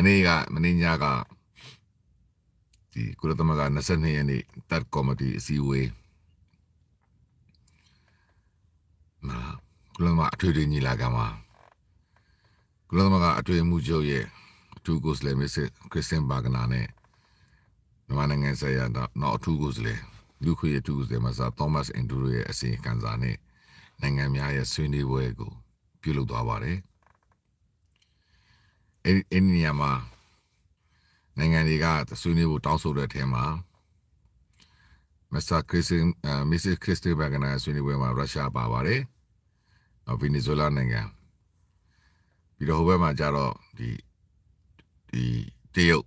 မနေ့ကမနေ့ညကဒီကုလသမဂ္ဂ22ရက်နေ့တတ်ကော်မတီအစည်းအဝေးမှာကုလသမဂ္ဂအထွေထွေညီလာခံမှာကုလသမဂ္ဂအထွေမှုချုပ်ရဲ့အထူးကိုယ်စားလှယ်မစ္စခရစ်စတင်ဘာဂနာနဲ့မြန်မာနိုင်ငံဆိုင်ရာတော့အထူးကိုယ်စားလှယ်လူခွေအထူးကိုယ်စားလှယ်မစ္စသောမတ်အင်ဒူရိုရဲ့အစီအကံစာနဲ့နိုင်ငံများရဲ့ဆွေးနွေးပွဲကိုပြုလုပ်သွားပါတယ်အဲ့အဲ့ဒီနေရာမှာနိုင်ငံတွေကဆွေးနွေးဖို့တောင်းဆိုတဲ့အထက်မှာမစ္စတာခရစ်စတင်မစ္စစ်ခရစ်စတင်ဘာဂနာဆွေးနွေးပွဲမှာရုရှားပါပါတယ်။နောက်ဗင်နီဇွဲလားနိုင်ငံပြီးတော့ဟိုဘက်မှာကြတော့ဒီဒီတရုတ်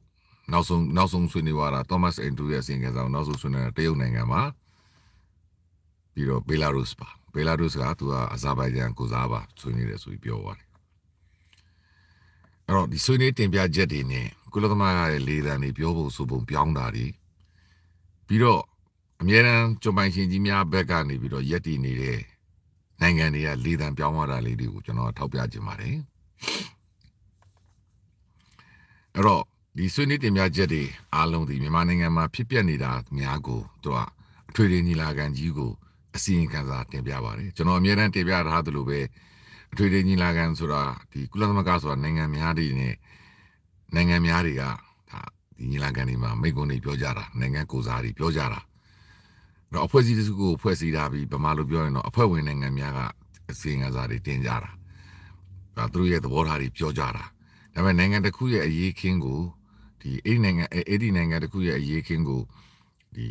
နောက်ဆုံးနောက်ဆုံးဆွေးနွေးရတာသောမတ်အင်ဒရူရဲ့အစီအစဉ်ဆောင်နောက်ဆုံးဆွေးနွေးတာတရုတ်နိုင်ငံမှာပြီးတော့ဘေလာရုစ်ပါဘေလာရုစ်ကသူကအဇာဘိုင်ဂျန်ကိုစားပါဆွေးနွေးတယ်ဆိုပြီးပြောသွားတယ်အဲ့တော့ဒီဆွေးနွေးတင်ပြချက်တွေနဲ့ကုလသမဂ္ဂရဲ့လေသံတွေပြောဖို့ဆိုပုံပြောင်းတာတွေပြီးတော့အမြဲတမ်းကြုံပိုင်ရှင်ကြီးများဘက်ကနေပြီးတော့ရက်တည်နေတဲ့နိုင်ငံတွေကလေသံပြောင်းရတာလေးတွေကိုကျွန်တော်ထောက်ပြခြင်းပါတယ်အဲ့တော့ဒီဆွေးနွေးတင်ပြချက်တွေအားလုံးဒီမြန်မာနိုင်ငံမှာဖြစ်ပျက်နေတာများကိုသူကအထွေထွေညီလာခံကြီးကိုအစီရင်ခံစာတင်ပြပါတယ်ကျွန်တော်အမြဲတမ်းတင်ပြထားသလိုပဲအထွေထွေညီလာခံဆိုတာဒီကုလသမဂ္ဂဆိုတာနိုင်ငံများတွေနဲ့နိုင်ငံများတွေကဒါဒီညီလာခံတွေမှာမိကုံတွေပြောကြတာနိုင်ငံကိုစားတွေပြောကြတာတော့အဖွဲ့အစည်းတစ်ခုကိုဖွဲ့စည်းထားပြီးဗမာလိုပြောရင်တော့အဖွဲ့ဝင်နိုင်ငံများကအစီအကံစားတွေတင်ကြတာဒါသူတို့ရဲ့သဘောထားတွေပြောကြတာဒါပေမဲ့နိုင်ငံတစ်ခုရဲ့အရေးခင်းကိုဒီအဲ့ဒီနိုင်ငံအဲ့ဒီနိုင်ငံတစ်ခုရဲ့အရေးခင်းကိုဒီ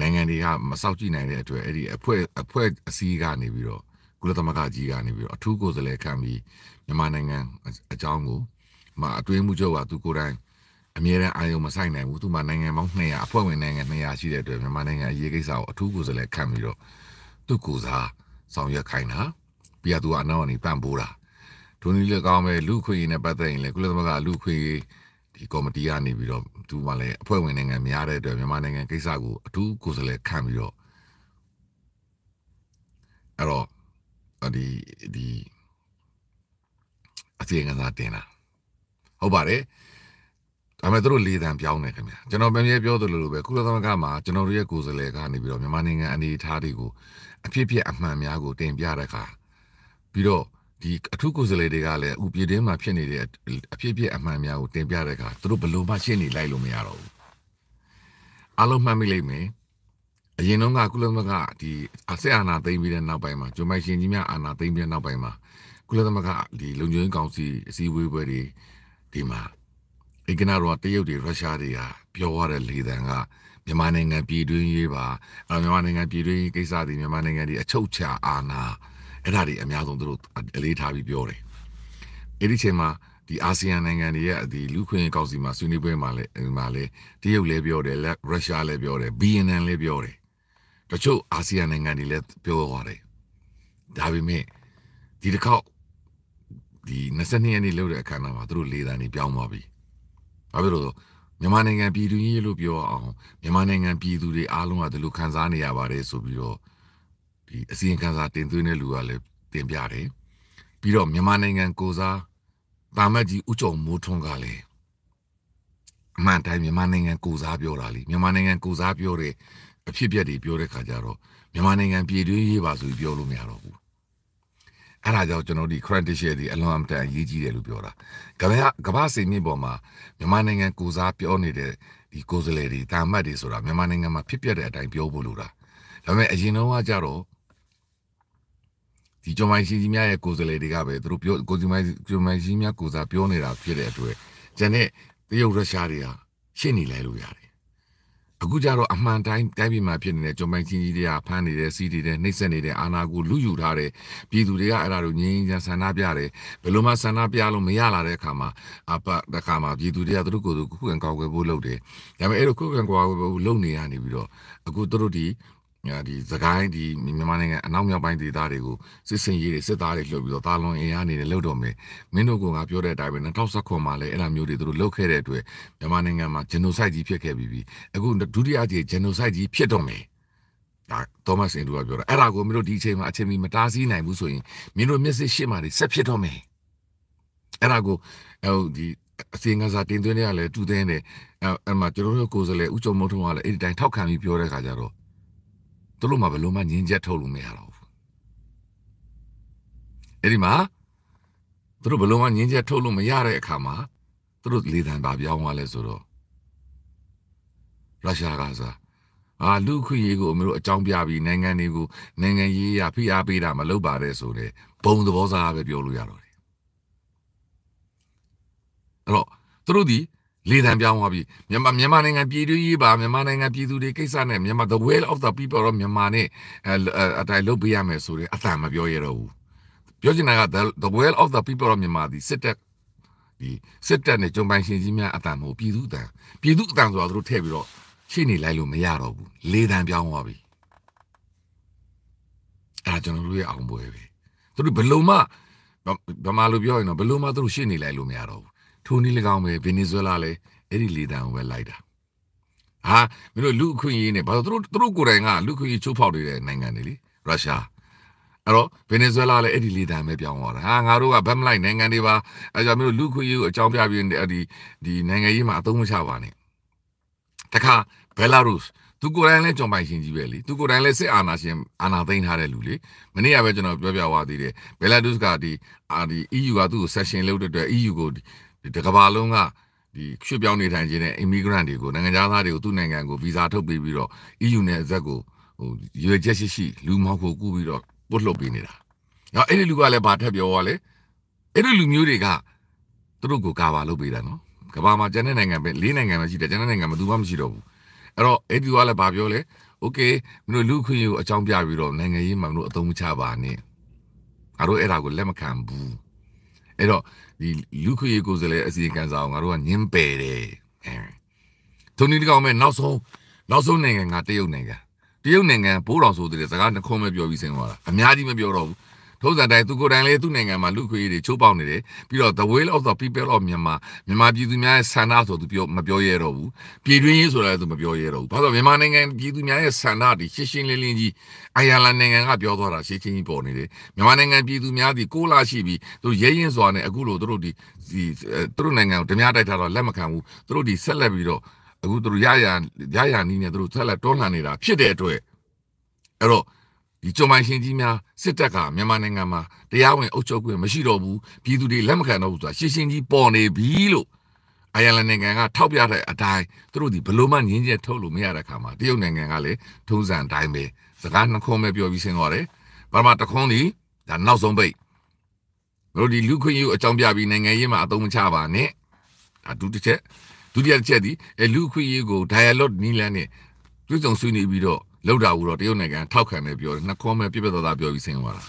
နိုင်ငံတွေကမစောက်ကြည့်နိုင်တဲ့အတွက်အဲ့ဒီအဖွဲ့အဖွဲ့အစည်းကနေပြီးတော့ကုလသမဂ္ဂကြီးကနေပြီးတော့အထူးကိုယ်စားလှယ်ခံပြီးမြန်မာနိုင်ငံအကြောင်းကိုမှအတွင်းမှုချုပ်ကသူကိုယ်တိုင်အမြဲတမ်းအာရုံမဆိုင်နိုင်ဘူးသူမှနိုင်ငံပေါင်း200အဖွဲ့ဝင်နိုင်ငံ200ရှိတဲ့အတွက်မြန်မာနိုင်ငံအရေးကိစ္စကိုအထူးကိုယ်စားလှယ်ခံပြီးတော့သူကိုယ်စားဆောင်ရွက်ခိုင်းတာပြီးတော့သူကအနောက်ကနေပံ့ပိုးတာဒုနည်းလည်းကောင်းပဲလူခွေရင်နဲ့ပတ်သက်ရင်လည်းကုလသမဂ္ဂလူခွေဒီကော်မတီကနေပြီးတော့သူမှလည်းအဖွဲ့ဝင်နိုင်ငံများတဲ့အတွက်မြန်မာနိုင်ငံကိစ္စကိုအထူးကိုယ်စားလှယ်ခံပြီးတော့အဲ့တော့ဒီဒီအစီအကံစားတင်တာဟုတ်ပါတယ်ဒါပေမဲ့တို့လေတံပြောင်းနေခင်ဗျာကျွန်တော်ပြန်ပြပြောသလိုလိုပဲကုလသမဂ္ဂမှာကျွန်တော်တို့ရဲ့ကိုယ်စားလှယ်ကနေပြီးတော့မြန်မာနိုင်ငံအနေအထားတွေကိုအဖြစ်ဖြစ်အမှန်များကိုတင်ပြတဲ့အခါပြီးတော့ဒီအထုကိုယ်စားလှယ်တွေကလည်းဥပြည်တင်းမှာဖြစ်နေတဲ့အဖြစ်ဖြစ်အမှန်များကိုတင်ပြတဲ့အခါတို့ဘလို့မှရှင်းနေလိုက်လို့မရတော့ဘူးအလုံးမှတ်မိလိမ့်မယ်အရင်တော့ကကုလသမဂ္ဂဒီအဆက်အာဏာသိမ်းပြီးတဲ့နောက်ပိုင်းမှာဂျိုမိုက်ရှင်ကြီးများအာဏာသိမ်းပြီးတဲ့နောက်ပိုင်းမှာကုလသမဂ္ဂဒီလုံခြုံရေးကောင်စီအစည်းအဝေးပွဲတွေဒီမှာအင်္ဂနာရောတရုတ်တွေရုရှားတွေဟာပြောရတဲ့လေသံကမြန်မာနိုင်ငံပြည်တွင်းရေးပါအဲမြန်မာနိုင်ငံပြည်တွင်းရေးကိစ္စတွေမြန်မာနိုင်ငံဒီအချုပ်ချာအာဏာအဲ့ဒါတွေအများဆုံးသူတို့အလေးထားပြီးပြောတယ်အဲ့ဒီချိန်မှာဒီအာဆီယံနိုင်ငံတွေရဲ့ဒီလူခွင့်ကောင်စီမှာဆွေးနွေးပွဲမှာလည်းဒီမှာလည်းတရုတ်လည်းပြောတယ်ရုရှားလည်းပြောတယ် BNN လည်းပြောတယ်တချို့အာဆီယံနိုင်ငံတွေလည်းပြောရတယ်ဒါပေမဲ့ဒီတစ်ခေါက်ဒီ22ရက်နေ့လောက်တဲ့အခါမှာသူတို့လေးတန်းနေပြောင်းသွားပြီ။ဘာဖြစ်လို့မြန်မာနိုင်ငံပြည်သူကြီးလို့ပြောအောင်မြန်မာနိုင်ငံပြည်သူတွေအားလုံးကဒီလိုခံစားနေရပါတယ်ဆိုပြီးတော့ဒီအစီရင်ခံစာတင်သွင်းတဲ့လူကလည်းတင်ပြတယ်။ပြီးတော့မြန်မာနိုင်ငံကိုစားတာမတ်ကြီးဥကြုံမိုးထွန်းကလည်းအမှန်တိုင်းမြန်မာနိုင်ငံကိုစားပြောတာလေမြန်မာနိုင်ငံကိုစားပြောတဲ့အဖြစ်အပျက်တွေပြောတဲ့ခါကျတော့မြန်မာနိုင်ငံပြည်တွင်းရေးပါဆိုပြီးပြောလို့မရတော့ဘူးအဲ့ဒါကြောင့်ကျွန်တော်ဒီ credit share ဒီအလွန်အတန်အရေးကြီးတယ်လို့ပြောတာကမ္ဘာကမ္ဘာစင်မြင့်ပေါ်မှာမြန်မာနိုင်ငံကိုစားပြောနေတဲ့ဒီကိုယ်စားလှယ်တွေတာမတ်တွေဆိုတာမြန်မာနိုင်ငံမှာဖြစ်ပျက်တဲ့အတိုင်းပြောဖို့လိုတာဒါပေမဲ့အရင်တော့ကကြတော့ဒီကျော်မိုင်းရှင်ကြီးများရဲ့ကိုယ်စားလှယ်တွေကပဲသူတို့ပြောကိုယ်မိုင်းကျော်မိုင်းရှင်များကိုစားပြောနေတာဖြစ်တဲ့အတွက်ကျန်တဲ့တရုတ်ရုရှားတွေဟာရှင်းနေလဲလို့ရတယ်အခုကြတော့အမှန်တိုင်းတိုင်းပြည်မှာဖြစ်နေတဲ့ဂျုံပိုင်းချင်းကြီးတွေကဖမ်းနေတဲ့စီးတွေတဲ့နှိမ့်ဆက်နေတဲ့အာဏာကိုလူယူထားတဲ့ပြည်သူတွေကအဲ့ဒါကိုငြင်းငြင်းဆန္ဒပြတယ်ဘယ်လိုမှဆန္ဒပြလို့မရလာတဲ့အခါမှာအပတခါမှာပြည်သူတွေကသူတို့ကိုယ်သူခုခံကောက်ွယ်ဖို့လုပ်တယ်ဒါပေမဲ့အဲ့လိုခုခံကောက်ွယ်ဖို့လုပ်နေရနေပြီးတော့အခုသူတို့ဒီဒီသခိုင်းဒီမြန်မာနိုင်ငံအနောက်မြောက်ပိုင်းဒေသတွေကိုစစ်စင်ရေးတွေစစ်သားတွေလှုပ်ပြီးတော့တာလွန်အင်အားအနေနဲ့လှုပ်တော့မယ်မင်းတို့ကငါပြောတဲ့အတိုင်းပဲ2019မှာလည်းအဲ့လိုမျိုးတွေသူတို့လှုပ်ခဲ့တဲ့အတွက်မြန်မာနိုင်ငံမှာ genocide ကြီးဖြစ်ခဲ့ပြီးပြီအခုဒုတိယအကြိမ် genocide ကြီးဖြစ်တော့မယ်ဒါသောမစင်တို့ကပြောတာအဲ့ဒါကိုမင်းတို့ဒီအချိန်မှာအချိန်မီမတားဆီးနိုင်ဘူးဆိုရင်မင်းတို့မျက်စိရှေ့မှာနေဆက်ဖြစ်တော့မယ်အဲ့ဒါကိုဟိုဒီအစီအကစားတင်သွင်းရလဲတူသင်းတယ်အဲ့မှာကျွန်တော်တို့ကိုယ်စားလှယ်ဦးကျော်မုံထွန်းကလည်းအဲ့ဒီတိုင်းထောက်ခံပြီးပြောတဲ့ခါကျတော့သူတို့မှဘယ်လိုမှငြင်းချက်ထုတ်လို့မရတော့ဘူးအဲ့ဒီမှာသူတို့ဘယ်လိုမှငြင်းချက်ထုတ်လို့မရတဲ့အခါမှာသူတို့လေတံပါပြောင်းသွားလဲဆိုတော့ရုရှားကစားအာလူခွေရေးကိုအမလို့အကြောင်းပြပြီးနိုင်ငံတွေကိုနိုင်ငံရေးရဖိအားပေးတာမလုပ်ပါနဲ့ဆိုတဲ့ဘုံသဘောစကားပဲပြောလို့ရတော့တယ်အဲ့တော့သူတို့ဒီလေသံပြောင်းသွားပြီမြန်မာမြန်မာနိုင်ငံပြည်သူရေးပါမြန်မာနိုင်ငံပြည်သူတွေကိစ္စနဲ့မြန်မာ the will of the people တော့မြန်မာနဲ့အတိုင်းလုပ်ပေးရမယ်ဆိုတဲ့အသံမပြောရတော့ဘူးပြောချင်တာက the will of the people တော့မြန်မာဒီစစ်တပ်ဒီစစ်တပ်နဲ့ဂျုံပိုင်ရှင်ကြီးများအတန်မဟုတ်ပြည်သူအတန်ပြည်သူအတန်ဆိုတာတို့ထည့်ပြီးတော့ရှေ့နေလိုက်လို့မရတော့ဘူးလေတန်ပြောင်းသွားပြီအဲကျွန်တော်တို့ရဲ့အောင်ပွဲပဲတို့ဘယ်လိုမှဗမာလိုပြောရင်တော့ဘယ်လိုမှတို့ရှေ့နေလိုက်လို့မရတော့ဘူးထိုနည်း၎င်းပဲဗင်နီဇွဲလားလည်းအဲ့ဒီလေတံကိုပဲလိုက်တာဟာမင်းတို့လူအခွင့်အရေးနဲ့ဘာလို့သူတို့သူတို့ကိုယ်တိုင်ကလူခွင့်အရေးချိုးဖောက်နေတဲ့နိုင်ငံတွေလေရုရှားအဲ့တော့ဗင်နီဇွဲလားလည်းအဲ့ဒီလေတံပဲပြောင်းသွားတာဟာငါတို့ကဗတ်မလိုက်နိုင်ငံတွေပါအဲ့ကြောင့်မင်းတို့လူခွင့်အရေးကိုအကြောင်းပြပြီးဒီဒီနိုင်ငံရေးမှာအသုံးမချပါနဲ့တခါဘယ်လာရုစ်သူကိုယ်တိုင်လည်းကြုံပိုင်ရှင်ကြီးပဲလေသူကိုယ်တိုင်လည်းစစ်အာဏာရှင်အာဏာသိမ်းထားတဲ့လူလေမနေ့ကပဲကျွန်တော်ပြောပြသွားသေးတယ်ဘယ်လာဒုစ်ကဒီအာဒီ EU ကသူ့ကို session လုပ်တဲ့အတွက် EU ကိုဒီတစ်ကမ္ဘာလုံးကဒီရွှေ့ပြောင်းနေထိုင်ခြင်းနဲ့ immigrant တွေကိုနိုင်ငံသားတွေကိုသူ့နိုင်ငံကို visa ထုတ်ပေးပြီးတော့ EU နဲ့အဇက်ကိုဟိုရွေချက်ရှိရှိလူမောက်ကိုကူပြီးတော့ပုတ်လွှတ်ပေးနေတာ။နောက်အဲ့ဒီလူကလည်းဗာထက်ပြောရလဲအဲ့ဒီလူမျိုးတွေကသူတို့ကိုကာဗာလုပ်ပေးတာနော်။ကမ္ဘာမှာကျန်တဲ့နိုင်ငံပဲ၄နိုင်ငံပဲရှိတယ်ကျန်တဲ့နိုင်ငံဘယ်သူမှမရှိတော့ဘူး။အဲ့တော့အဲ့ဒီကလည်းဗာပြောလဲ okay မင်းတို့လူခွင့်ရကိုအကြောင်းပြပြီးတော့နိုင်ငံရေးမှာမင်းတို့အသုံးမချပါနဲ့။ငါတို့အဲ့ဒါကိုလက်မခံဘူး။အဲ့တော့ဒီလူခွေကိုယ်စားလှယ်အစီအကံစာအောင်ငါတို့ကညင်းပယ်တယ်အဲသူနည်းကောင်မဲ့နောက်ဆုံးနောက်ဆုံးနိုင်ငံကတရုတ်နိုင်ငံတရုတ်နိုင်ငံဘိုးတော်ဆိုတဲ့စကားနှခုံးပဲပြောပြီးဆင်းသွားတာအများကြီးမပြောတော့ဘူးဒုစံတိုင်းသူကိုယ်တိုင်လည်းသူ့နိုင်ငံမှာလူခွေတွေချိုးပေါက်နေတယ်ပြီးတော့ the will of the people of Myanmar မြန်မာပြည်သူများရဲ့ဆန္ဒဆိုသူပြောမပြောရတော့ဘူးပြည်တွင်းရေးဆိုတာသူမပြောရတော့ဘူးဘာလို့မြန်မာနိုင်ငံပြည်သူများရဲ့ဆန္ဒတွေရှင်းရှင်းလင်းလင်းကြီးအိုင်ယာလန်နိုင်ငံကပြောသွားတာရှင်းရှင်းကြီးပေါ်နေတယ်မြန်မာနိုင်ငံပြည်သူများဒီကိုလာရှိပြီးသူရဲရင်စွာနဲ့အခုလိုသူတို့ဒီဒီသူတို့နိုင်ငံကိုဓမြတိုက်ထားတော့လက်မခံဘူးသူတို့ဒီဆက်လက်ပြီးတော့အခုသူတို့ရရရရနီးနေသူတို့ဆက်လက်တွန်းလှန်နေတာဖြစ်တဲ့အတွက်အဲ့တော့ဒီကြုံပိုင်ရှင်ကြီးများစစ်တပ်ကမြန်မာနိုင်ငံမှာတရားဝင်အုပ်ချုပ်ခွင့်မရှိတော့ဘူးပြည်သူတွေလက်မခံတော့ဘူးဆိုတာရှင်းရှင်းကြီးပေါ်နေပြီလို့အိုင်ယာလန်နိုင်ငံကထောက်ပြတဲ့အတိုင်းသူတို့ဒီဘလို့မှငင်းကျက်ထုတ်လို့မရတဲ့ခါမှာတရုတ်နိုင်ငံကလည်းထုံးစံအတိုင်းပဲစကားနှခုံးပဲပြောပြီးဆင်းသွားတယ်။ဘာမှတခွန်းဒီဒါနောက်ဆုံးပိတ်တို့ဒီလူခွင့်ယူအကြောင်းပြပြီးနိုင်ငံရေးမှာအသုံးမချပါနဲ့။ဒါဒုတိယချက်ဒုတိယချက်ဒီလူခွင့်ယူကို dialogue နီးလန်းနဲ့တွေ့ဆုံဆွေးနွေးပြီးတော့လောက်တာဘူးတော့တရုတ်နိုင်ငံထောက်ခံတယ်ပြောတယ်နှခေါမဲပြပြသားသားပြောပြီးဆင်းသွားတာ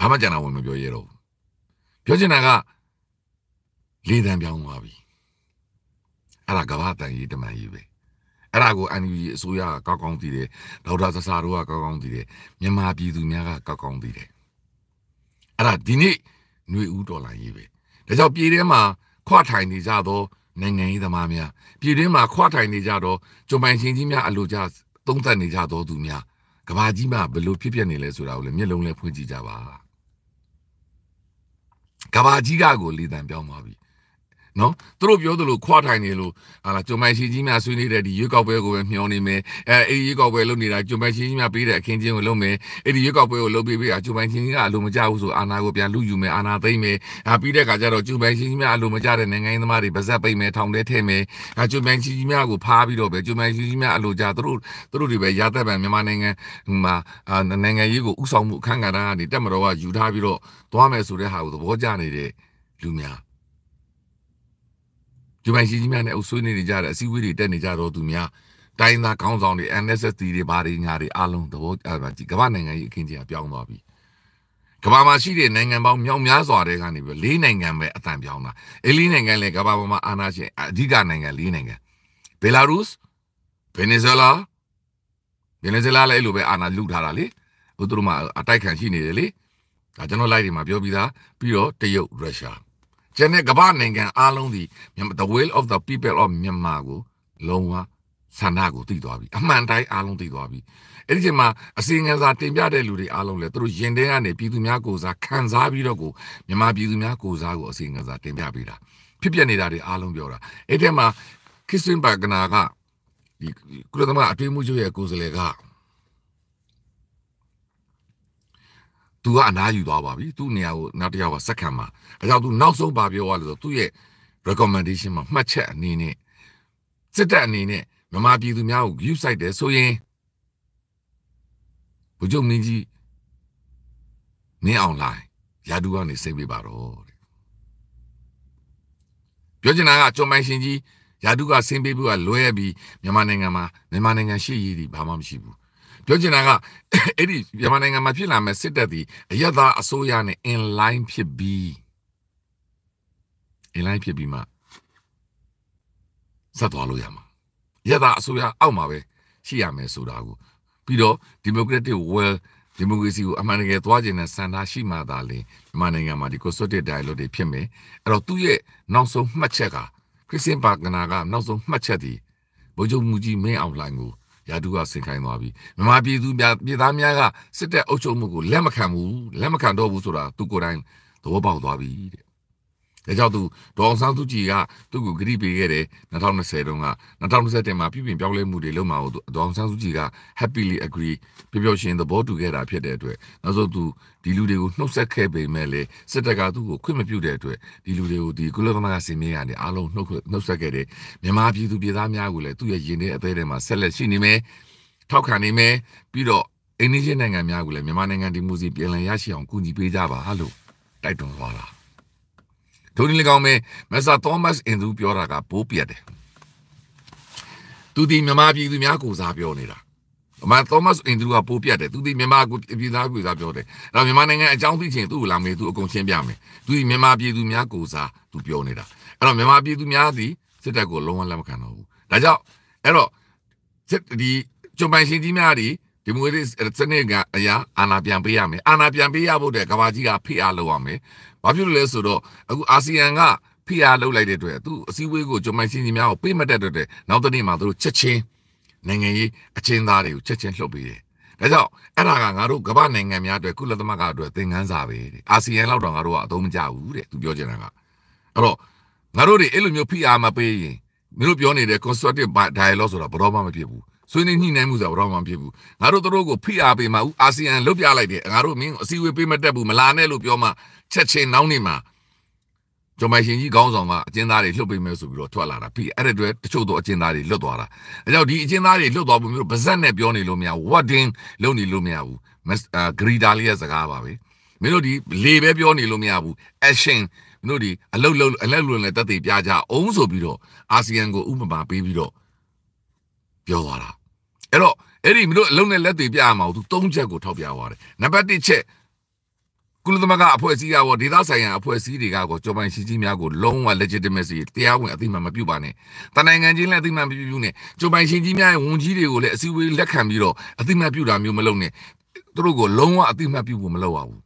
ဘာမှကြံတာဝင်မပြောရတော့ဘူးပြောချင်တာကလေတံပြောင်းသွားပြီအဲ့ဒါကဘာတန်ကြီးတမန်ကြီးပဲအဲ့ဒါကို NUG အစိုးရကကောက်ကောင်းသိတယ်ဒေါက်တာဆဆာတို့ကကောက်ကောင်းသိတယ်မြန်မာပြည်သူများကကောက်ကောင်းသိတယ်အဲ့ဒါဒီနေ့ຫນွေဦးတော်လိုင်းကြီးပဲဒါကြောင့်ပြည်ထဲမှာခွထိုင်နေကြသောနိုင်ငံရေးသမားများပြည်တွင်းမှာခွထိုင်နေကြသောဂျွန်ပိုင်ရှင်ကြီးများအလိုကြသုံးသပ်နေကြသောသူများကဘာကြီးမှာဘလို့ဖြစ်ပျက်နေလဲဆိုတာကိုလည်းမျက်လုံးနဲ့ဖွင့်ကြည့်ကြပါကဘာကြီးကကိုလေတံပြောင်းသွားပြီ။နော်သူတို့ပြောသလိုခွာထိုင်နေလို့ဟာလာကျွန်မရှိကြီးများဆွေးနွေးတဲ့ဒီရွေးကောက်ပွဲကိုပဲမျှော်နေမယ်အဲအဲ့ဒီရွေးကောက်ပွဲလုပ်နေတာကျွန်မရှိကြီးများပေးတဲ့အခင်းချင်းကိုလုပ်မယ်အဲ့ဒီရွေးကောက်ပွဲကိုလုပ်ပြီးပြီးကျွန်မရှိကြီးကအလိုမကျဘူးဆိုအာနာကိုပြန်လူယူမယ်အာနာသိမ့်မယ်အာပြီးတဲ့ခါကျတော့ကျွန်မရှိကြီးများအလိုမကျတဲ့နိုင်ငံသမားတွေပါဇက်ပိတ်မယ်ထောင်ထဲထည့်မယ်အာကျွန်မရှိကြီးများကိုဖားပြီးတော့ပဲကျွန်မရှိကြီးများအလိုကျသူတို့သူတို့တွေပဲရာသက်ပံမြန်မာနိုင်ငံမှာနိုင်ငံရေးကိုဥဆောင်မှုအခမ်းကဏ္ဍကနေတက်မတော်ကယူထားပြီးတော့သွားမယ်ဆိုတဲ့ဟာကိုသဘောကျနေတဲ့လူများဂျပန်ရှိကြီးများနဲ့အုပ်ဆွေးနွေးနေကြတဲ့အစည်းအဝေးတွေတက်နေကြတော့သူများတိုင်းသားခေါင်းဆောင်တွေ NSSD တွေဘာတွေညာတွေအားလုံးသဘောကျပါကြည်ကမ္ဘာနိုင်ငံကြီးအခင်းကြီးကပြောင်းသွားပြီကမ္ဘာမှာရှိတဲ့နိုင်ငံပေါင်းမြောက်များစွာတွေကနေပြီးလေးနိုင်ငံပဲအတန်ပြောင်းတာအဲလေးနိုင်ငံလည်းကမ္ဘာပေါ်မှာအာဏာရှင်အဓိကနိုင်ငံလေးနိုင်ငံဘယ်လာရုစ်ဗင်နီဇွဲလားဗင်နီဇွဲလားလည်းအဲ့လိုပဲအာဏာလုထားတာလေဟိုသူတို့မှာအတိုက်ခံရှိနေတယ်လေဒါကျွန်တော်လိုက်ဒီမှာပြောပြီးသားပြီးတော့တရုတ်ရုရှားကျန်တဲ့ကမ္ဘာနိုင်ငံအားလုံးဒီ the will of the people of Myanmar ကိုလုံးဝဆန္ဒကိုသိသွားပြီအမှန်တိုင်းအားလုံးသိသွားပြီအဲ့ဒီချိန်မှာအစီအငံစာတင်ပြတဲ့လူတွေအားလုံးလည်းသူတို့ရင်ထဲကနေပြည်သူများကိုစားခံစားပြီးတော့ကိုမြန်မာပြည်သူများကိုစားကိုအစီအငံစာတင်ပြပေးတာဖြစ်ပျက်နေတာတွေအားလုံးပြောတာအဲ့ဒီမှာခရစ်စတင်ဘာဂနာကဒီကုလသမဂ္ဂအတွင်းမှုချုပ်ရဲ့ကိုယ်စားလှယ်ကသူကအနားယူသွားပါပြီသူ့နေရာကိုနောက်တစ်ယောက်ကစက္ကန့်မှာအဲကြောင့်သူနောက်ဆုံးပါပြောရလို့ဆိုသူ့ရဲ့ recommendation မှာမှတ်ချက်အနေနဲ့စစ်တပ်အနေနဲ့မမပြည်သူများကိုယူဆိုင်တယ်ဆိုရင်ဘုချုပ်မင်းကြီးမင်းအောင်လိုင်းရာဒူကနေစိတ်ပေးပါတော့တဲ့ပြောချင်တာကကျော်မိုင်ရှင်ကြီးရာဒူကစိတ်ပေးဖို့ကလွဲပြီးမြန်မာနိုင်ငံမှာမြန်မာနိုင်ငံရှိရည်ဒီဘာမှမရှိဘူးပြောချင်တာကအဲ့ဒီမြန်မာနိုင်ငံမှာဖြစ်လာမဲ့စစ်တပ်ဒီအယက်သားအစိုးရနဲ့ in line ဖြစ်ပြီး in line ဖြစ်ပြီးမှဆက်သွားလို့ရမှာယက်သားအစိုးရအောက်မှာပဲရှိရမယ်ဆိုတာကိုပြီးတော့ democratic well ဒီမိုကရေစီကိုအမှန်တကယ်သွားကျင်တဲ့ဆန္ဒရှိမှသာလေမြန်မာနိုင်ငံမှာဒီ constructive dialogue တွေဖြစ်မယ်အဲ့တော့သူ့ရဲ့နောက်ဆုံးမှတ်ချက်ကခရစ်စတင်ပါကနာကနောက်ဆုံးမှတ်ချက်ဒီဗိုလ်ချုပ်မူကြီးမင်းအောင်လှိုင်ကိုရာထူးကဆင်ခိုင်းသွားပြီမြန်မာပြည်သူများပြည်သားများကစစ်တပ်အုပ်ချုပ်မှုကိုလက်မခံဘူးလက်မခံတော့ဘူးဆိုတာသူကိုယ်တိုင်သဘောပေါက်သွားပြီတဲ့ဒါကြောင့်သူဒေါအောင်ဆန်းစုကြည်ကသူ့ကိုဂရိပေးခဲ့တယ်2020တုန်းက2021မှာပြည်ပြင်ပြောင်းလဲမှုတွေလုပ်မှာကိုဒေါအောင်ဆန်းစုကြည်က happily agree ပြပြရှင်သဘောတူခဲ့တာဖြစ်တဲ့အတွက်နောက်ဆုံးသူဒီလူတွေကိုနှုတ်ဆက်ခဲ့ပေမဲ့လည်းစစ်တပ်ကသူ့ကိုခွင့်မပြုတဲ့အတွက်ဒီလူတွေကိုဒီကုလသမဂ္ဂစင်မြင့်ကနေအားလုံးနှုတ်နှုတ်ဆက်ခဲ့တယ်မြန်မာပြည်သူပြည်သားများကိုလည်းသူ့ရဲ့ရင်ထဲအသေးထဲမှာဆက်လက်ရှိနေမယ်ထောက်ခံနေမယ်ပြီးတော့အင်းကြီးနိုင်ငံများကိုလည်းမြန်မာနိုင်ငံဒီမိုစီပြည်လည်ရရှိအောင်ကူညီပေးကြပါလို့တိုက်တွန်းသွားတာဒုတိယကောင်ပဲမစ္စတာသောမတ်အင်သူပြောတာကပိုးပြတ်တယ်သူဒီမြန်မာပြည်သူများကိုစားပြောနေတာအမသောမတ်အင်သူကပိုးပြတ်တယ်သူဒီမြန်မာကိုပြည်သားကိုစားပြောတယ်အဲ့မြန်မာနိုင်ငံအကြောင်းသိချင်သူ့ကိုလာမေးသူအကုန်ရှင်းပြမယ်သူဒီမြန်မာပြည်သူများကိုစားသူပြောနေတာအဲ့တော့မြန်မာပြည်သူများသည်စစ်တပ်ကိုလုံးဝလက်မခံတော့ဘူးဒါကြောင့်အဲ့တော့ဒီကျွန်ပိုင်ရှင်ကြီးများသည်ဒီမိုကရေစီစနစ်ကအရာအာဏာပြန်ပေးရမယ်အာဏာပြန်ပေးရဖို့တဲ့ကဘာကြီးကဖိအားလုပ်ရမယ်ဘာဖြစ်လို့လဲဆိုတော့အခုအာဆီယံကဖိအားလုပ်လိုက်တဲ့အတွက်သူအစည်းအဝေးကိုဂျွန်မိုင်ရှင်ကြီးများကိုပေးမတတ်တဲ့နောက်တနေ့မှာသူတို့ချက်ချင်းနိုင်ငံရေးအချင်းသားတွေကိုချက်ချင်းလှုပ်ပေးတယ်ဒါကြောင့်အဲ့ဒါကငါတို့ကမ္ဘာနိုင်ငံများအတွက်ကုလသမဂ္ဂအတွက်သင်ခန်းစာပဲတဲ့အာဆီယံလောက်တော့ငါတို့ကအသုံးမကျဘူးတဲ့သူပြောချင်တာကအဲ့တော့ငါတို့တွေအဲ့လိုမျိုးဖိအားမပေးရင်မင်းတို့ပြောနေတဲ့ constructive dialogue ဆိုတာဘယ်တော့မှမဖြစ်ဘူးဆွေးနွေးညှိနှိုင်းမှုဆိုတာတော့မှမဖြစ်ဘူးငါတို့တို့ကိုဖိအားပေးမှဦးအာဆီယံလွတ်ပြလိုက်တယ်ငါတို့မင်းအစည်းအဝေးပေးမတက်ဘူးမလာနဲ့လို့ပြောမှချက်ချင်းနောက်နေမှာကျော်မရှင်ကြီးခေါင်းဆောင်ကအကျဉ်းသားတွေလွတ်ပေးမယ်ဆိုပြီးတော့ထွက်လာတာဖိအဲ့ဒီတွဲတချို့တော့အကျဉ်းသားတွေလွတ်သွားတာအဲကြောင့်ဒီအကျဉ်းသားတွေလွတ်သွားဖို့မျိုးပါဇက်နဲ့ပြောနေလို့မရဘူး what ding လုပ်နေလို့မရဘူးဂရီတာလေးရဲ့စကားပါပဲမင်းတို့ဒီလေပဲပြောနေလို့မရဘူး action မင်းတို့ဒီအလုတ်လုတ်အလက်လွန်လဲတက်တည်ပြကြအောင်ဆိုပြီးတော့အာဆီယံကိုဥပမာပေးပြီးတော့ပြောသွားတာအဲ့တော့အဲ့ဒီမတို့အလုံးနဲ့လက်တွေပြရမှာသူ၃ချက်ကိုထောက်ပြသွားတယ်နံပါတ်၁ချက်ကုလသမဂ္ဂအဖွဲ့အစည်းရောဒေသဆိုင်ရာအဖွဲ့အစည်းတွေကကောကျော်ပိုင်ရှိကြီးများကိုလုံးဝ legitimacy တရားဝင်အသိမှန်မပြုပါနဲ့တနိုင်ငံချင်းလည်းအသိမှန်ပြုပြုနဲ့ကျော်ပိုင်ရှိကြီးများရဲ့ဝန်ကြီးတွေကိုလည်းအစည်းအဝေးလက်ခံပြီးတော့အသိမှန်ပြုတာမျိုးမလုပ်နဲ့သူတို့ကိုလုံးဝအသိမှန်ပြုဖို့မလုပ်ရဘူး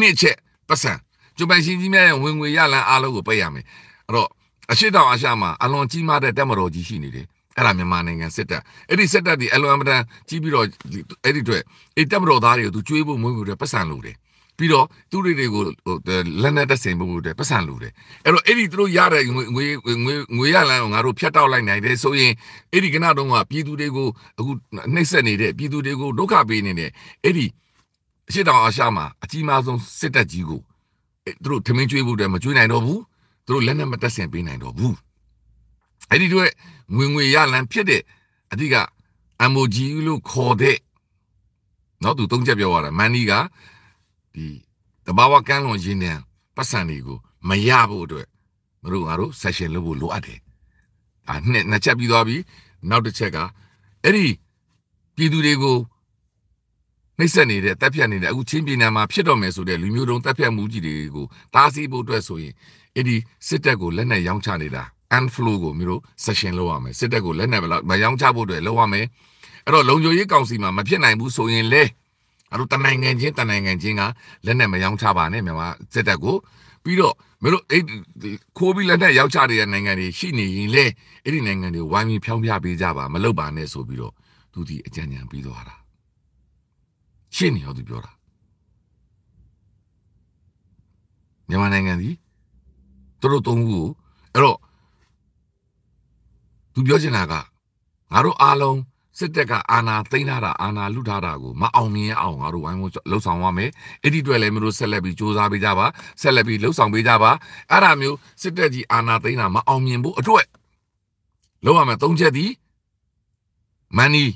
နှစ်ချက်ပတ်စံကျော်ပိုင်ရှိကြီးများရဲ့ဝင်ငွေရလန်အားလုံးကိုပိတ်ရမယ်အဲ့တော့အရှိတောင်အရှာမှာအလွန်ကြီးမားတဲ့တက်မတော်ကြီးရှိနေတယ်အဲ့ဒါမြန်မာနိုင်ငံစစ်တပ်အဲ့ဒီစစ်တပ်ဒီအလွန်အမတန်ကြီးပြီးတော့အဲ့ဒီအတွက်အဲ့တပ်မတော်သားတွေကိုသူကျွေးဖို့မွေးဖို့အတွက်ပတ်စံလိုတယ်ပြီးတော့သူတွေတွေကိုလက်နက်တပ်ဆင်ဖို့အတွက်ပတ်စံလိုတယ်အဲ့တော့အဲ့ဒီသူတို့ရတဲ့ငွေငွေငွေငွေရလမ်းကိုငါတို့ဖြတ်တောက်လိုက်နိုင်တယ်ဆိုရင်အဲ့ဒီကဏ္ဍတုန်းကပြည်သူတွေကိုအခုနှိပ်စက်နေတဲ့ပြည်သူတွေကိုဒုက္ခပေးနေတဲ့အဲ့ဒီအရှိတောင်အရှာမှာအကြီးမားဆုံးစစ်တပ်ကြီးကိုသူတို့ထမင်းကျွေးဖို့အတွက်မကျွေးနိုင်တော့ဘူးသူတို့လက်နက်မတပ်ဆင်ပေးနိုင်တော့ဘူးအဲ့ဒီတို့ငွေငွေရလန်ဖြစ်တဲ့အဓိက MOG လို့ခေါ်တဲ့နောက်သူသုံးချက်ပြောရတာမန်နီကဒီတဘာဝကန်းလွန်ရင်းနှံပတ်စံတွေကို မရဖို့အတွက်မတို့ငါတို့ session လုပ်ဖို့လိုအပ်တယ်။ဒါနှစ်နှစ်ချက်ပြီးသွားပြီနောက်တစ်ချက်ကအဲ့ဒီပြည်သူတွေကိုနှိမ့်ဆက်နေတဲ့တပ်ဖြတ်နေတဲ့အခုချင်းပြည်နယ်မှာဖြစ်တော့မယ်ဆိုတဲ့လူမျိုးတုံးတပ်ဖြတ်မှုကြီးတွေကိုတားဆီးဖို့အတွက်ဆိုရင်အဲ့ဒီစစ်တပ်ကိုလက်နက်ရောင်းချနေတာ and flow ကိုမျိုး session လုပ်ရမယ်စစ်တပ်ကိုလက်နဲ့မရောင်းချဖို့အတွက်လုပ်ရမယ်အဲ့တော့လုံခြုံရေးကောင်စီမှာမဖြစ်နိုင်ဘူးဆိုရင်လေအဲ့တော့တနိုင်ငံချင်းတနိုင်ငံချင်းကလက်နဲ့မရောင်းချပါနဲ့မြန်မာစစ်တပ်ကိုပြီးတော့မင်းတို့အဲ့ခိုးပြီးလက်နဲ့ရောက်ချတဲ့နိုင်ငံတွေရှိနေရင်လေအဲ့ဒီနိုင်ငံတွေဝိုင်းပြီးဖြောင်းပြပေးကြပါမလုပ်ပါနဲ့ဆိုပြီးတော့သူဒီအကြံဉာဏ်ပြီးသွားတာရှင်းနေရောသူပြောတာမြန်မာနိုင်ငံကြီးသူတို့သုံးခုကိုအဲ့တော့သူပြောချင်တာကငါတို့အားလုံးစစ်တပ်ကအာဏာသိမ်းထားတာအာဏာလုထားတာကိုမအောင်မြင်အောင်ငါတို့ဝိုင်းဝန်းလှုပ်ဆောင်ရမယ်အဲ့ဒီတွေ့လည်းမတို့ဆက်လက်ပြီးစ조사ပေးကြပါဆက်လက်ပြီးလှုပ်ဆောင်ပေးကြပါအဲ့ဒါမျိုးစစ်တပ်ကြီးအာဏာသိမ်းတာမအောင်မြင်ဖို့အတွက်လုပ်ရမယ်၃ချက်သည် money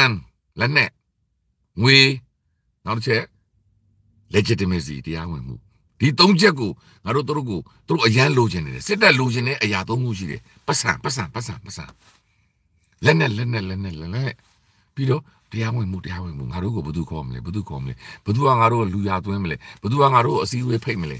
and လက်နဲ့ငွေနောက်တစ်ချက် legitimacy တရားဝင်မှုဒီသုံးချက်ကိုငါတို့တို့ကိုတို့အရန်လိုချင်နေတယ်စစ်တပ်လိုချင်တဲ့အရာသုံးခုရှိတယ်ပတ်စံပတ်စံပတ်စံပတ်စံလက်နဲ့လက်နဲ့လက်နဲ့လက်နဲ့ပြီးတော့တရားဝင်မှုတရားဝင်မှုငါတို့ကိုဘသူခေါ်မလဲဘသူခေါ်မလဲဘသူကငါတို့ကိုလူရသွင်းမလဲဘသူကငါတို့ကိုအစည်းအဝေးဖိတ်မလဲ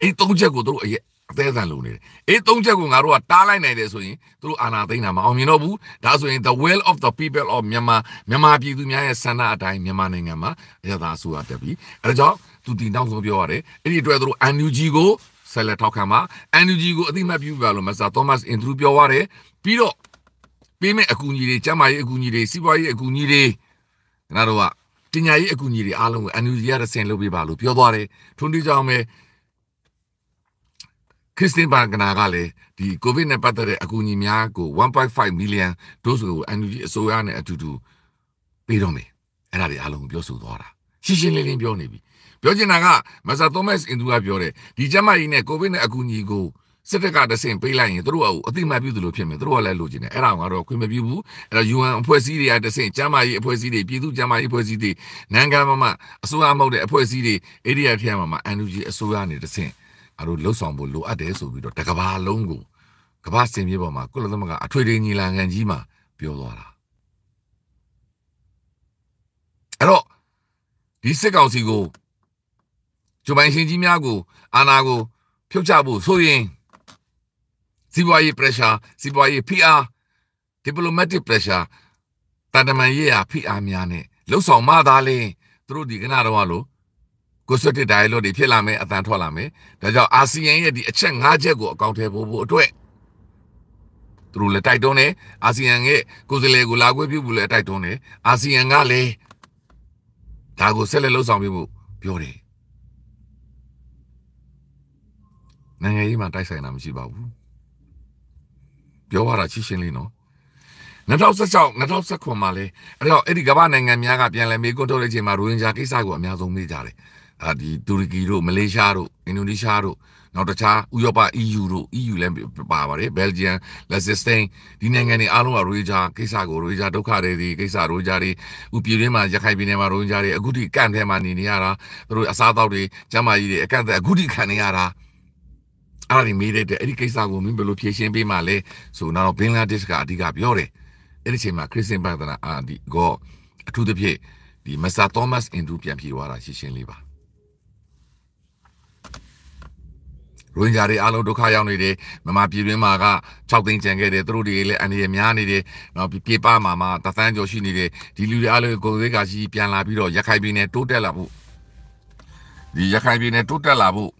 အဲ့သုံးချက်ကိုတို့အအသေးစားလုံနေတယ်အေးသုံးချက်ကိုငါတို့ကတားလိုက်နိုင်တယ်ဆိုရင်သူတို့အာဏာသိမ်းတာမအောင်မြင်တော့ဘူးဒါဆိုရင် the will of the people of Myanmar မြန်မာပြည်သူများရဲ့ဆန္ဒအတိုင်းမြန်မာနိုင်ငံမှာအရသာအစိုးရတက်ပြီးအဲဒါကြောင့်သူတည်နောက်ဆုံးပြောရတယ်အဲ့ဒီအတွက်သူတို့ NUG ကိုဆက်လက်ထောက်ခံပါ NUG ကိုအသိမှတ်ပြုပါလို့ Mr. Thomas Andrew ပြောရတယ်ပြီးတော့ပေးမဲ့အကူအညီတွေကျန်းမာရေးအကူအညီတွေစီးပွားရေးအကူအညီတွေကျွန်တော်တို့ကတင်ညာရေးအကူအညီတွေအားလုံးကို NUG ရတဲ့ဆင်လုပ်ပေးပါလို့ပြောသွားတယ်ထွန်းတူးကြောင်းပဲခရစ်စတင်ဘာဂနာကလည်းဒီကိုဗစ်နဲ့ပတ်သက်တဲ့အကူအညီများကို1.5 million dose ကို NUG အစိုးရနဲ့အတူတူပေးတော့မယ်အဲ့ဒါတွေအားလုံးပြောဆိုသွားတာရှင်းရှင်းလင်းလင်းပြောနေပြီပြောချင်တာကမဆာသောမတ်အင်ဒူကပြောတယ်ဒီကျမကြီးနဲ့ကိုဗစ်နဲ့အကူအညီကိုစစ်တပ်ကတဆင့်ပေးလိုက်ရင်တို့ကအတိမတ်ပြုသလိုဖြစ်မယ်တို့ကလည်းလိုချင်တယ်အဲ့ဒါကတော့ခွင့်မပြုဘူးအဲ့တော့ UN အဖွဲ့အစည်းတွေကတဆင့်ကျမ်းမာရေးအဖွဲ့အစည်းတွေပြည်သူ့ကျမ်းမာရေးအဖွဲ့အစည်းတွေနိုင်ငံမမအစိုးရမဟုတ်တဲ့အဖွဲ့အစည်းတွေ area ထဲမှာမှာ NGO အစိုးရနဲ့တဆင့်အတို့လှုပ်ဆောင်ဖို့လိုအပ်တယ်ဆိုပြီးတော့တကဘာလုံးကိုကဘာစင်မြေပေါ်မှာကုလသမဂ္ဂအထွေထွေညီလာခံကြီးမှာပြောသွားတာအဲ့တော့ဒီစစ်ကောင်စီကိုဂျိုဘိုင်ရှင်ကြီးများကို အာဏာကိုဖြုတ်ချဖို့ဆိုရင်စီးပွားရေး pressure စီးပွားရေး PR diplomatic pressure တာတမန်ရေးရာ PR များနဲ့လှုပ်ဆောင်မှသာလျှင်သူတို့ဒီကနေ့တော့လို့ကိုဆွတ်တစ်ဒိုင်လို့ဒီဖြစ်လာမယ်အတန်ထွက်လာမယ်ဒါကြောင့်အာဆီယံရဲ့ဒီအချက်၅ချက်ကိုအကောင့်ထဲပို့ဖို့အတွက်သူတို့လည်းတိုက်တွန်းတယ်အာဆီယံရဲ့ကိုယ်စားလှယ်ကိုလာခွင့်ပြုဖို့လည်းတိုက်တွန်းတယ်အာဆီယံကလည်းဒါကိုဆက်လက်လှုပ်ဆောင်ပေးဖို့ပြောတယ်နိုင်ငံရေးမှာတိုက်ဆိုင်တာမရှိပါဘူးပြောရတာချစ်ရှင်းလေးနော်2016 2019မှာလဲအဲ့တော့အဲ့ဒီကမ္ဘာနိုင်ငံများကပြန်လည်မေးခွန်းထုတ်တဲ့အချိန်မှာရိုဟင်ဂျာကိစ္စကိုအများဆုံးမေးကြတယ်အာဒီတူရကီတို့မလေးရှားတို့အင်ဒိုနီးရှားတို့နောက်တခြားဥရောပ EU တို့ EU လည်းပါပါတယ်ဘယ်လ်ဂျီယံလက်စစ်စတိန်ဒီနိုင်ငံတွေအားလုံးကရိုဟင်ဂျာကိစ္စကိုရိုဟင်ဂျာဒုက္ခတွေဒီကိစ္စရိုဟင်ဂျာတွေဥပြည်တွင်းမှာရခိုင်ပြည်နယ်မှာရိုဟင်ဂျာတွေအခုထိကန့်ထဲမှာနေနေရတာသူတို့အစားအသောက်တွေကျန်းမာရေးတွေအကန့်အသတ်အခုထိခံနေရတာအားဒီမေးတဲ့အဲ့ဒီကိစ္စကိုမင်းဘယ်လိုဖြေရှင်းပေးမှလဲဆိုတော့ဘင်္ဂလားဒေ့ရှ်ကအဓိကပြောတယ်အဲ့ဒီအချိန်မှာခရစ်စတန်ဘာသာနာအာဒီကောအထူးသဖြင့်ဒီမစ္စတာသောမတ်အင်ဒူပြန်ပြေသွားတာရှင်းရှင်းလေးပါရိုဟင်ဂျာတွေအားလုံးဒုက္ခရောက်နေတယ်မြန်မာပြည်တွင်းမှာက6သိန်းကျန်ခဲ့တယ်သူတို့တွေလည်းအန္တရာယ်များနေတယ်နော်ပြေပမှာမှာတသန်းကျော်ရှိနေတယ်ဒီလူတွေအားလုံးကိုယ်စိတ်ကရှိပြန်လာပြီးတော့ရခိုင်ပြည်နယ်တိုးတက်လာဖို့ဒီရခိုင်ပြည်နယ်တိုးတက်လာဖို့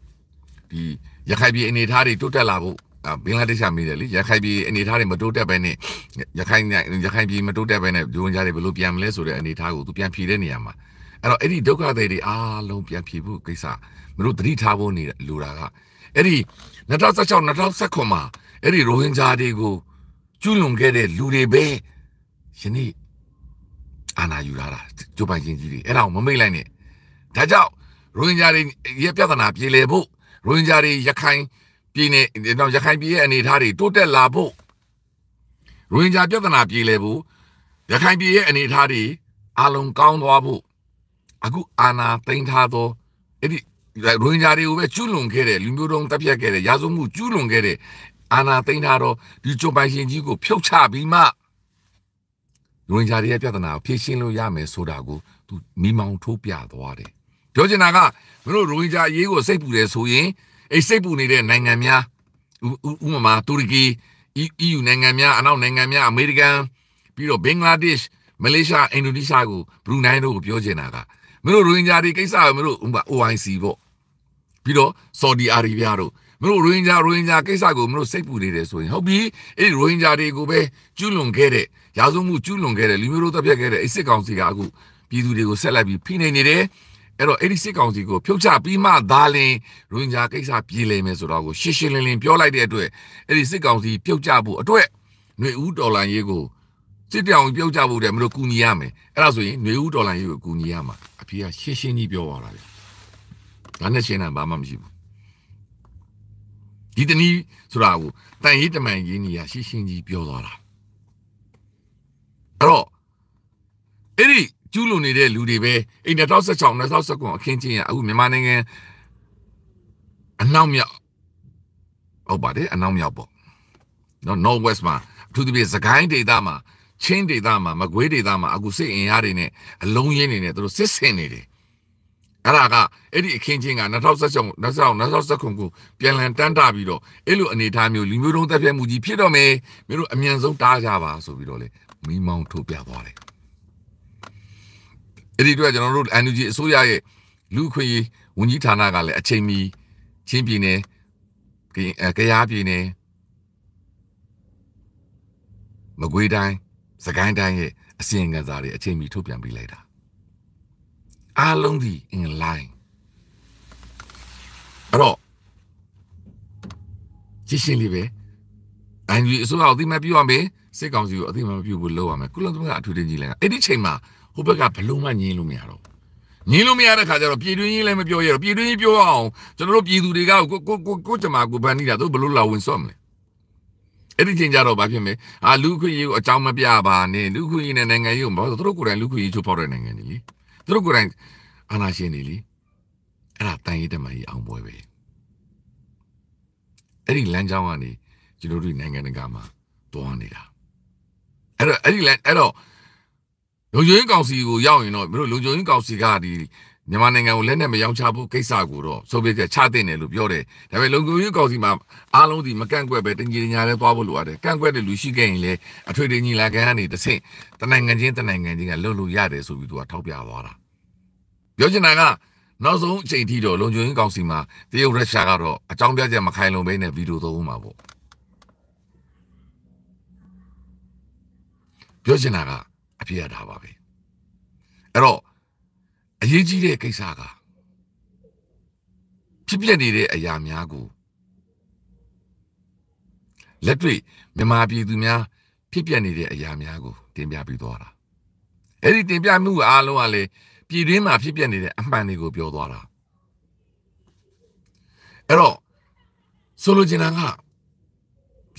ဒီရခိုင်ပြည်အနေထားတွေတိုးတက်လာဖို့ဘင်္ဂလားဒေ့ရှ်ကမေးတယ်လေရခိုင်ပြည်အနေထားတွေမတိုးတက်ပဲနဲ့ရခိုင်ရခိုင်ပြည်မတိုးတက်ပဲနဲ့ဂျုံကြားတွေဘယ်လိုပြန်မလဲဆိုတဲ့အနေထားကိုသူပြန်ဖြေတဲ့နေရာမှာအဲ့တော့အဲ့ဒီဒုက္ခတွေတွေအားလုံးပြန်ဖြေဖို့ကိစ္စမတို့သတိထားဖို့နေလိုတာကအဲ့ဒီ2016 2019မှာအဲ့ဒီရိုဟင်ဂျာတွေကိုကျူးလွန်ခဲ့တဲ့လူတွေပဲယနေ့အာဏာယူလာတာဂျိုးပိုင်ရှင်ကြီးတွေအဲ့ဒါကိုမမိတ်လိုက်နဲ့ဒါကြောင့်ရိုဟင်ဂျာတွေရဲ့ပြဿနာပြေလည်ဖို့ရိုဟင်ဂျာတွေရခိုင်ပြည်နယ်တော့ရခိုင်ပြည်ရဲ့အနေအထားတွေတိုးတက်လာဖို့ရိုဟင်ဂျာပြဿနာပြေလည်ဖို့ရခိုင်ပြည်ရဲ့အနေအထားတွေအလုံးကောင်းသွားဖို့အခုအာဏာသိမ်းထားသောအဲ့ဒီရိုဟင်ဂျာတွေကိုပဲကျူးလွန်ခဲ့တဲ့လူမျိုးတုံးတပ်ဖြတ်ခဲ့တဲ့ရာဇဝမှုကျူးလွန်ခဲ့တဲ့အာဏာသိမ်းတာတော့ဒီချုပ်ပိုင်ရှင်ကြီးကိုဖြုတ်ချပြီးမှရိုဟင်ဂျာတွေရဲ့ပြဿနာကိုဖြေရှင်းလို့ရမယ်ဆိုတာကိုသူမိမောင်ထိုးပြသွားတယ်ပြောချင်တာကမင်းတို့ရိုဟင်ဂျာအရေးကိုစိတ်ပူတယ်ဆိုရင်အိတ်စိတ်ပူနေတဲ့နိုင်ငံများဥပမာတူရကီ EU နိုင်ငံများအနောက်နိုင်ငံများအမေရိကန်ပြီးတော့ဘင်္ဂလားဒေ့ရှ်မလေးရှားအင်ဒိုနီးရှားကိုဘရူနိုင်းတို့ကိုပြောချင်တာကမင်းတို့ရိုဟင်ဂျာတွေကိစ္စကမင်းတို့ဥပမာ OIC ပေါ့ပြီးတော့ဆော်ဒီအာရေဗျတို့မတို့ရိုဟင်ဂျာရိုဟင်ဂျာကိစ္စကိုမတို့စိတ်ပူနေတယ်ဆိုရင်ဟုတ်ပြီအဲ့ဒီရိုဟင်ဂျာတွေကိုပဲကျူးလွန်ခဲ့တဲ့ရာဇဝမှုကျူးလွန်ခဲ့တဲ့လူမျိုးတို့တပ်ဖြတ်ခဲ့တဲ့အဲ့စစ်ကောင်စီကအခုပြည်သူတွေကိုဆက်လိုက်ပြီးဖိနှိပ်နေတယ်အဲ့တော့အဲ့ဒီစစ်ကောင်စီကိုဖြုတ်ချပြီးမှဒါလင်ရိုဟင်ဂျာကိစ္စပြေလည်မယ်ဆိုတော့ကိုရှင်းရှင်းလင်းလင်းပြောလိုက်တဲ့အတွက်အဲ့ဒီစစ်ကောင်စီဖြုတ်ချဖို့အတွက်ຫນွေဦးတော်လန်ရေးကိုစစ်တောင်ပြုတ်ကြဖို့တည်းမလို့ကူညီရမယ်အဲ့ဒါဆိုရင်ຫນွေဦးတော်လန်ရေးကိုကူညီရမှာအဖေကရှင်းရှင်းကြီးပြောပါလားငါနဲ့ရှင်းတာဘာမှမရှိဘူးဒီတနည်းဆိုတာကိုတန်ရေးတမန်ရေးနေရရှင်းရှင်းကြီးပြောသွားတာအဲ့တော့အဲ့ဒီကျူးလွန်နေတဲ့လူတွေပဲအိမ်2016 2019အခင်းချင်းရအခုမြန်မာနိုင်ငံအနောက်မြောက်ဟုတ်ပါတယ်အနောက်မြောက်ပေါ့နော် North West မှာအထူးသဖြင့်စကိုင်းဒေသမှာချင်းဒေသမှာမကွေးဒေသမှာအခုစစ်အင်အားတွေနဲ့အလုံးရင်းတွေနဲ့သူတို့စစ်ဆင်နေတယ်အဲ့ဒါကအဲ့ဒီအခင်းချင်းက2016 2019ခုပြန်လည်တန်းတာပြီးတော့အဲ့လိုအနေအထားမျိုးလူမျိုးတုံးတက်ပြတ်မှုကြီးဖြစ်တော့မယ်မင်းတို့အမြန်ဆုံးတားကြပါဆိုပြီးတော့လေမိမောင်းထုတ်ပြသွားတယ်အဲ့ဒီတော့ကျွန်တော်တို့ NUG အစိုးရရဲ့လူခွေဝန်ကြီးဌာနကလည်းအချိန်မီချင်းပြည်နယ်ကရားပြည်နယ်မကွေးတိုင်းစကိုင်းတိုင်းရဲ့အစီရင်ခံစာတွေအချိန်မီထုတ်ပြန်ပေးလိုက်တာအားလုံးဒီ in line အဲ့တော့ရှင်းရှင်းလေးပဲအန်ယူအစိုးရအတိမပြုရမယ်စစ်ကောင်စီကိုအတိမပြုဘူးလုပ်ရမယ်ကုလသမဂ္ဂအထူးတင်ကြီးလည်းအဲ့ဒီချိန်မှာဟိုဘက်ကဘလုံးမငင်းလို့မရတော့ငင်းလို့မရတဲ့ခါကျတော့ပြည်တွင်းကြီးလည်းမပြောရတော့ပြည်တွင်းကြီးပြောအောင်ကျွန်တော်တို့ပြည်သူတွေကကိုကိုကိုကိုကြမှာကိုဗန်နေတာတို့ဘလို့လာဝင်ဆော့မလဲအဲ့ဒီချိန်ကျတော့ဘာဖြစ်မလဲအာလူခွေကြီးကိုအကြောင်းမပြပါနဲ့လူခွေကြီးနဲ့နိုင်ငံကြီးကိုဘာလို့သူတို့ကိုယ်တိုင်လူခွေကြီးချိုးဖောက်တဲ့နိုင်ငံကြီးလေသူတို့ကိုယ်တိုင်အာနာရှင်နေလीအဲ့ဒါတန်ရေးတမန်ကြီးအောင်ပွဲပဲအဲ့ဒီလမ်းကြောင်းကနေကျွန်တော်တို့နိုင်ငံတကာမှာတွားနေတာအဲ့တော့အဲ့ဒီလမ်းအဲ့တော့လုံခြုံရေးကောင်စီကိုရောက်ရင်တော့မင်းတို့လုံခြုံရေးကောင်စီကဒီမြန်မာနိုင်ငံကိုလက်နဲ့မရောင်းချဖို့ကိစ္စကိုတော့ဆုံးဖြတ်ချက်ချသင့်တယ်လို့ပြောတယ်။ဒါပေမဲ့လုံခြုံရေးကောင်စီမှာအားလုံးဒီမကန့်ကွက်ပဲတင်ကြီးညာလဲသွားဖို့လိုအပ်တယ်။ကန့်ကွက်တဲ့လူရှိခဲ့ရင်လည်းအထွေထွေညီလာခံကနေတဆင့်တနိုင်ငံချင်းတနိုင်ငံချင်းကလှုပ်လို့ရတယ်ဆိုပြီးသူကထောက်ပြသွားတာ။ပြောချင်တာကနောက်ဆုံးအချိန်ထိတော့လုံခြုံရေးကောင်စီမှာတရုတ်ရုရှားကတော့အကြောင်းပြချက်မခိုင်လုံပဲနဲ့ဗီဒီယိုသုံးဦးမှာပေါ့။ပြောချင်တာကအပြည့်ရတာပါပဲ။အဲ့တော့အရေးကြီးတဲ့ကိစ္စကဖြစ်ပျက်နေတဲ့အရာများကိုလက်တွေ့မြန်မာပြည်သူများဖြစ်ပျက်နေတဲ့အရာများကိုတင်ပြပြီးသွားတာအဲ့ဒီတင်ပြမှုအားလုံးကလည်းပြည်တွင်းမှာဖြစ်ပျက်နေတဲ့အမှန်တွေကိုပြောသွားတာအဲ့တော့ဆိုလိုချင်တာက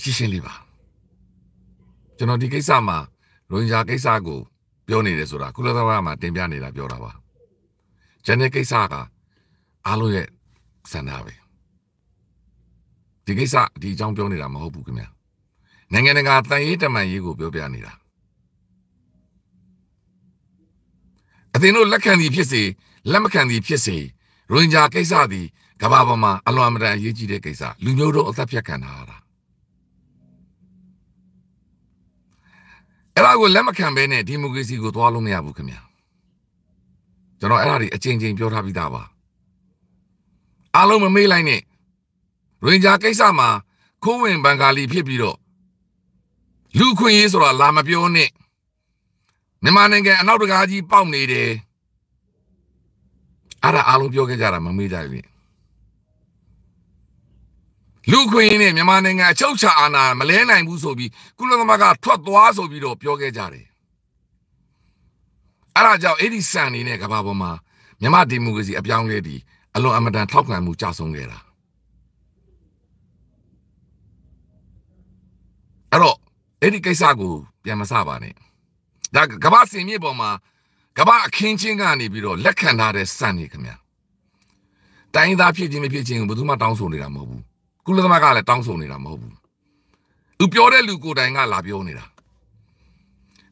ရှင်းရှင်းလေးပါကျွန်တော်ဒီကိစ္စမှာရွန်ရာကိစ္စကိုပြောနေတယ်ဆိုတာကုလသမဂ္ဂမှာတင်ပြနေတာပြောတာပါဂျန်တဲ့ကိစ္စကအားလုံးရဲ့ဆန္ဒပဲဒီကိစ္စဒီအကြောင်းပြောနေတာမဟုတ်ဘူးခင်ဗျာနိုင်ငံတကာတန်ရေးတမန်ရေးကိုပြောပြနေတာအသင်တို့လက်ခံသည်ဖြစ်စေလက်မခံသည်ဖြစ်စေရိုဟင်ဂျာကိစ္စသည်ကမ္ဘာပေါ်မှာအလွန်အမတန်အရေးကြီးတဲ့ကိစ္စလူမျိုးတို့အသက်ပြတ်ခံထားတာအဲ့ဒါကိုလက်မခံဘဲနဲ့ဒီမိုကရေစီကိုသွားလို့မရဘူးခင်ဗျာကျွန်တော်အဲ့ဒါတွေအချိန်ချင်းပြောထားပြီးသားပါအားလုံးမမေ့လိုက်နဲ့ရင်ဂျာကိစ္စမှာခိုးဝင်ဘန်ဂါလီ ဖြစ်ပြီးတော့လူခွင့်ရေးဆိုတာလာမပြောနဲ့မြန်မာနိုင်ငံအနောက်တကားကြီးပေါက်နေတယ်အဲ့ဒါအားလုံးပြောခဲ့ကြတာမမေ့ကြဘူးလူခွင့်ရေးနဲ့မြန်မာနိုင်ငံအချုပ်ချာအာဏာမလဲနိုင်ဘူးဆိုပြီးကုလသမဂ္ဂထွက်သွားဆိုပြီးတော့ပြောခဲ့ကြတယ်အဲ့ဒါကြောင့်အဲ့ဒီစံနေနဲ့ကဘာပေါ်မှာမြမဒီမိုကရေစီအပြောင်းလဲဒီအလွန်အမတန်ထောက်ခံမှုကျဆုံးခဲ့တာအဲ့တော့အဲ့ဒီကိစ္စကို ပြန်မစပါနဲ့ဒါကဘာစင်မြေပေါ်မှာကဘာအခင်းချင်းကနေပြီးတော့လက်ခံထားတဲ့စံနေခင်ဗျာတိုင်းသားဖြစ်ခြင်းမဖြစ်ခြင်းကိုဘယ်သူမှတောင်းဆိုနေတာမဟုတ်ဘူးကုလသမဂ္ဂကလည်းတောင်းဆိုနေတာမဟုတ်ဘူးသူပြောတဲ့လူကိုယ်တိုင်ကလာပြောနေတာ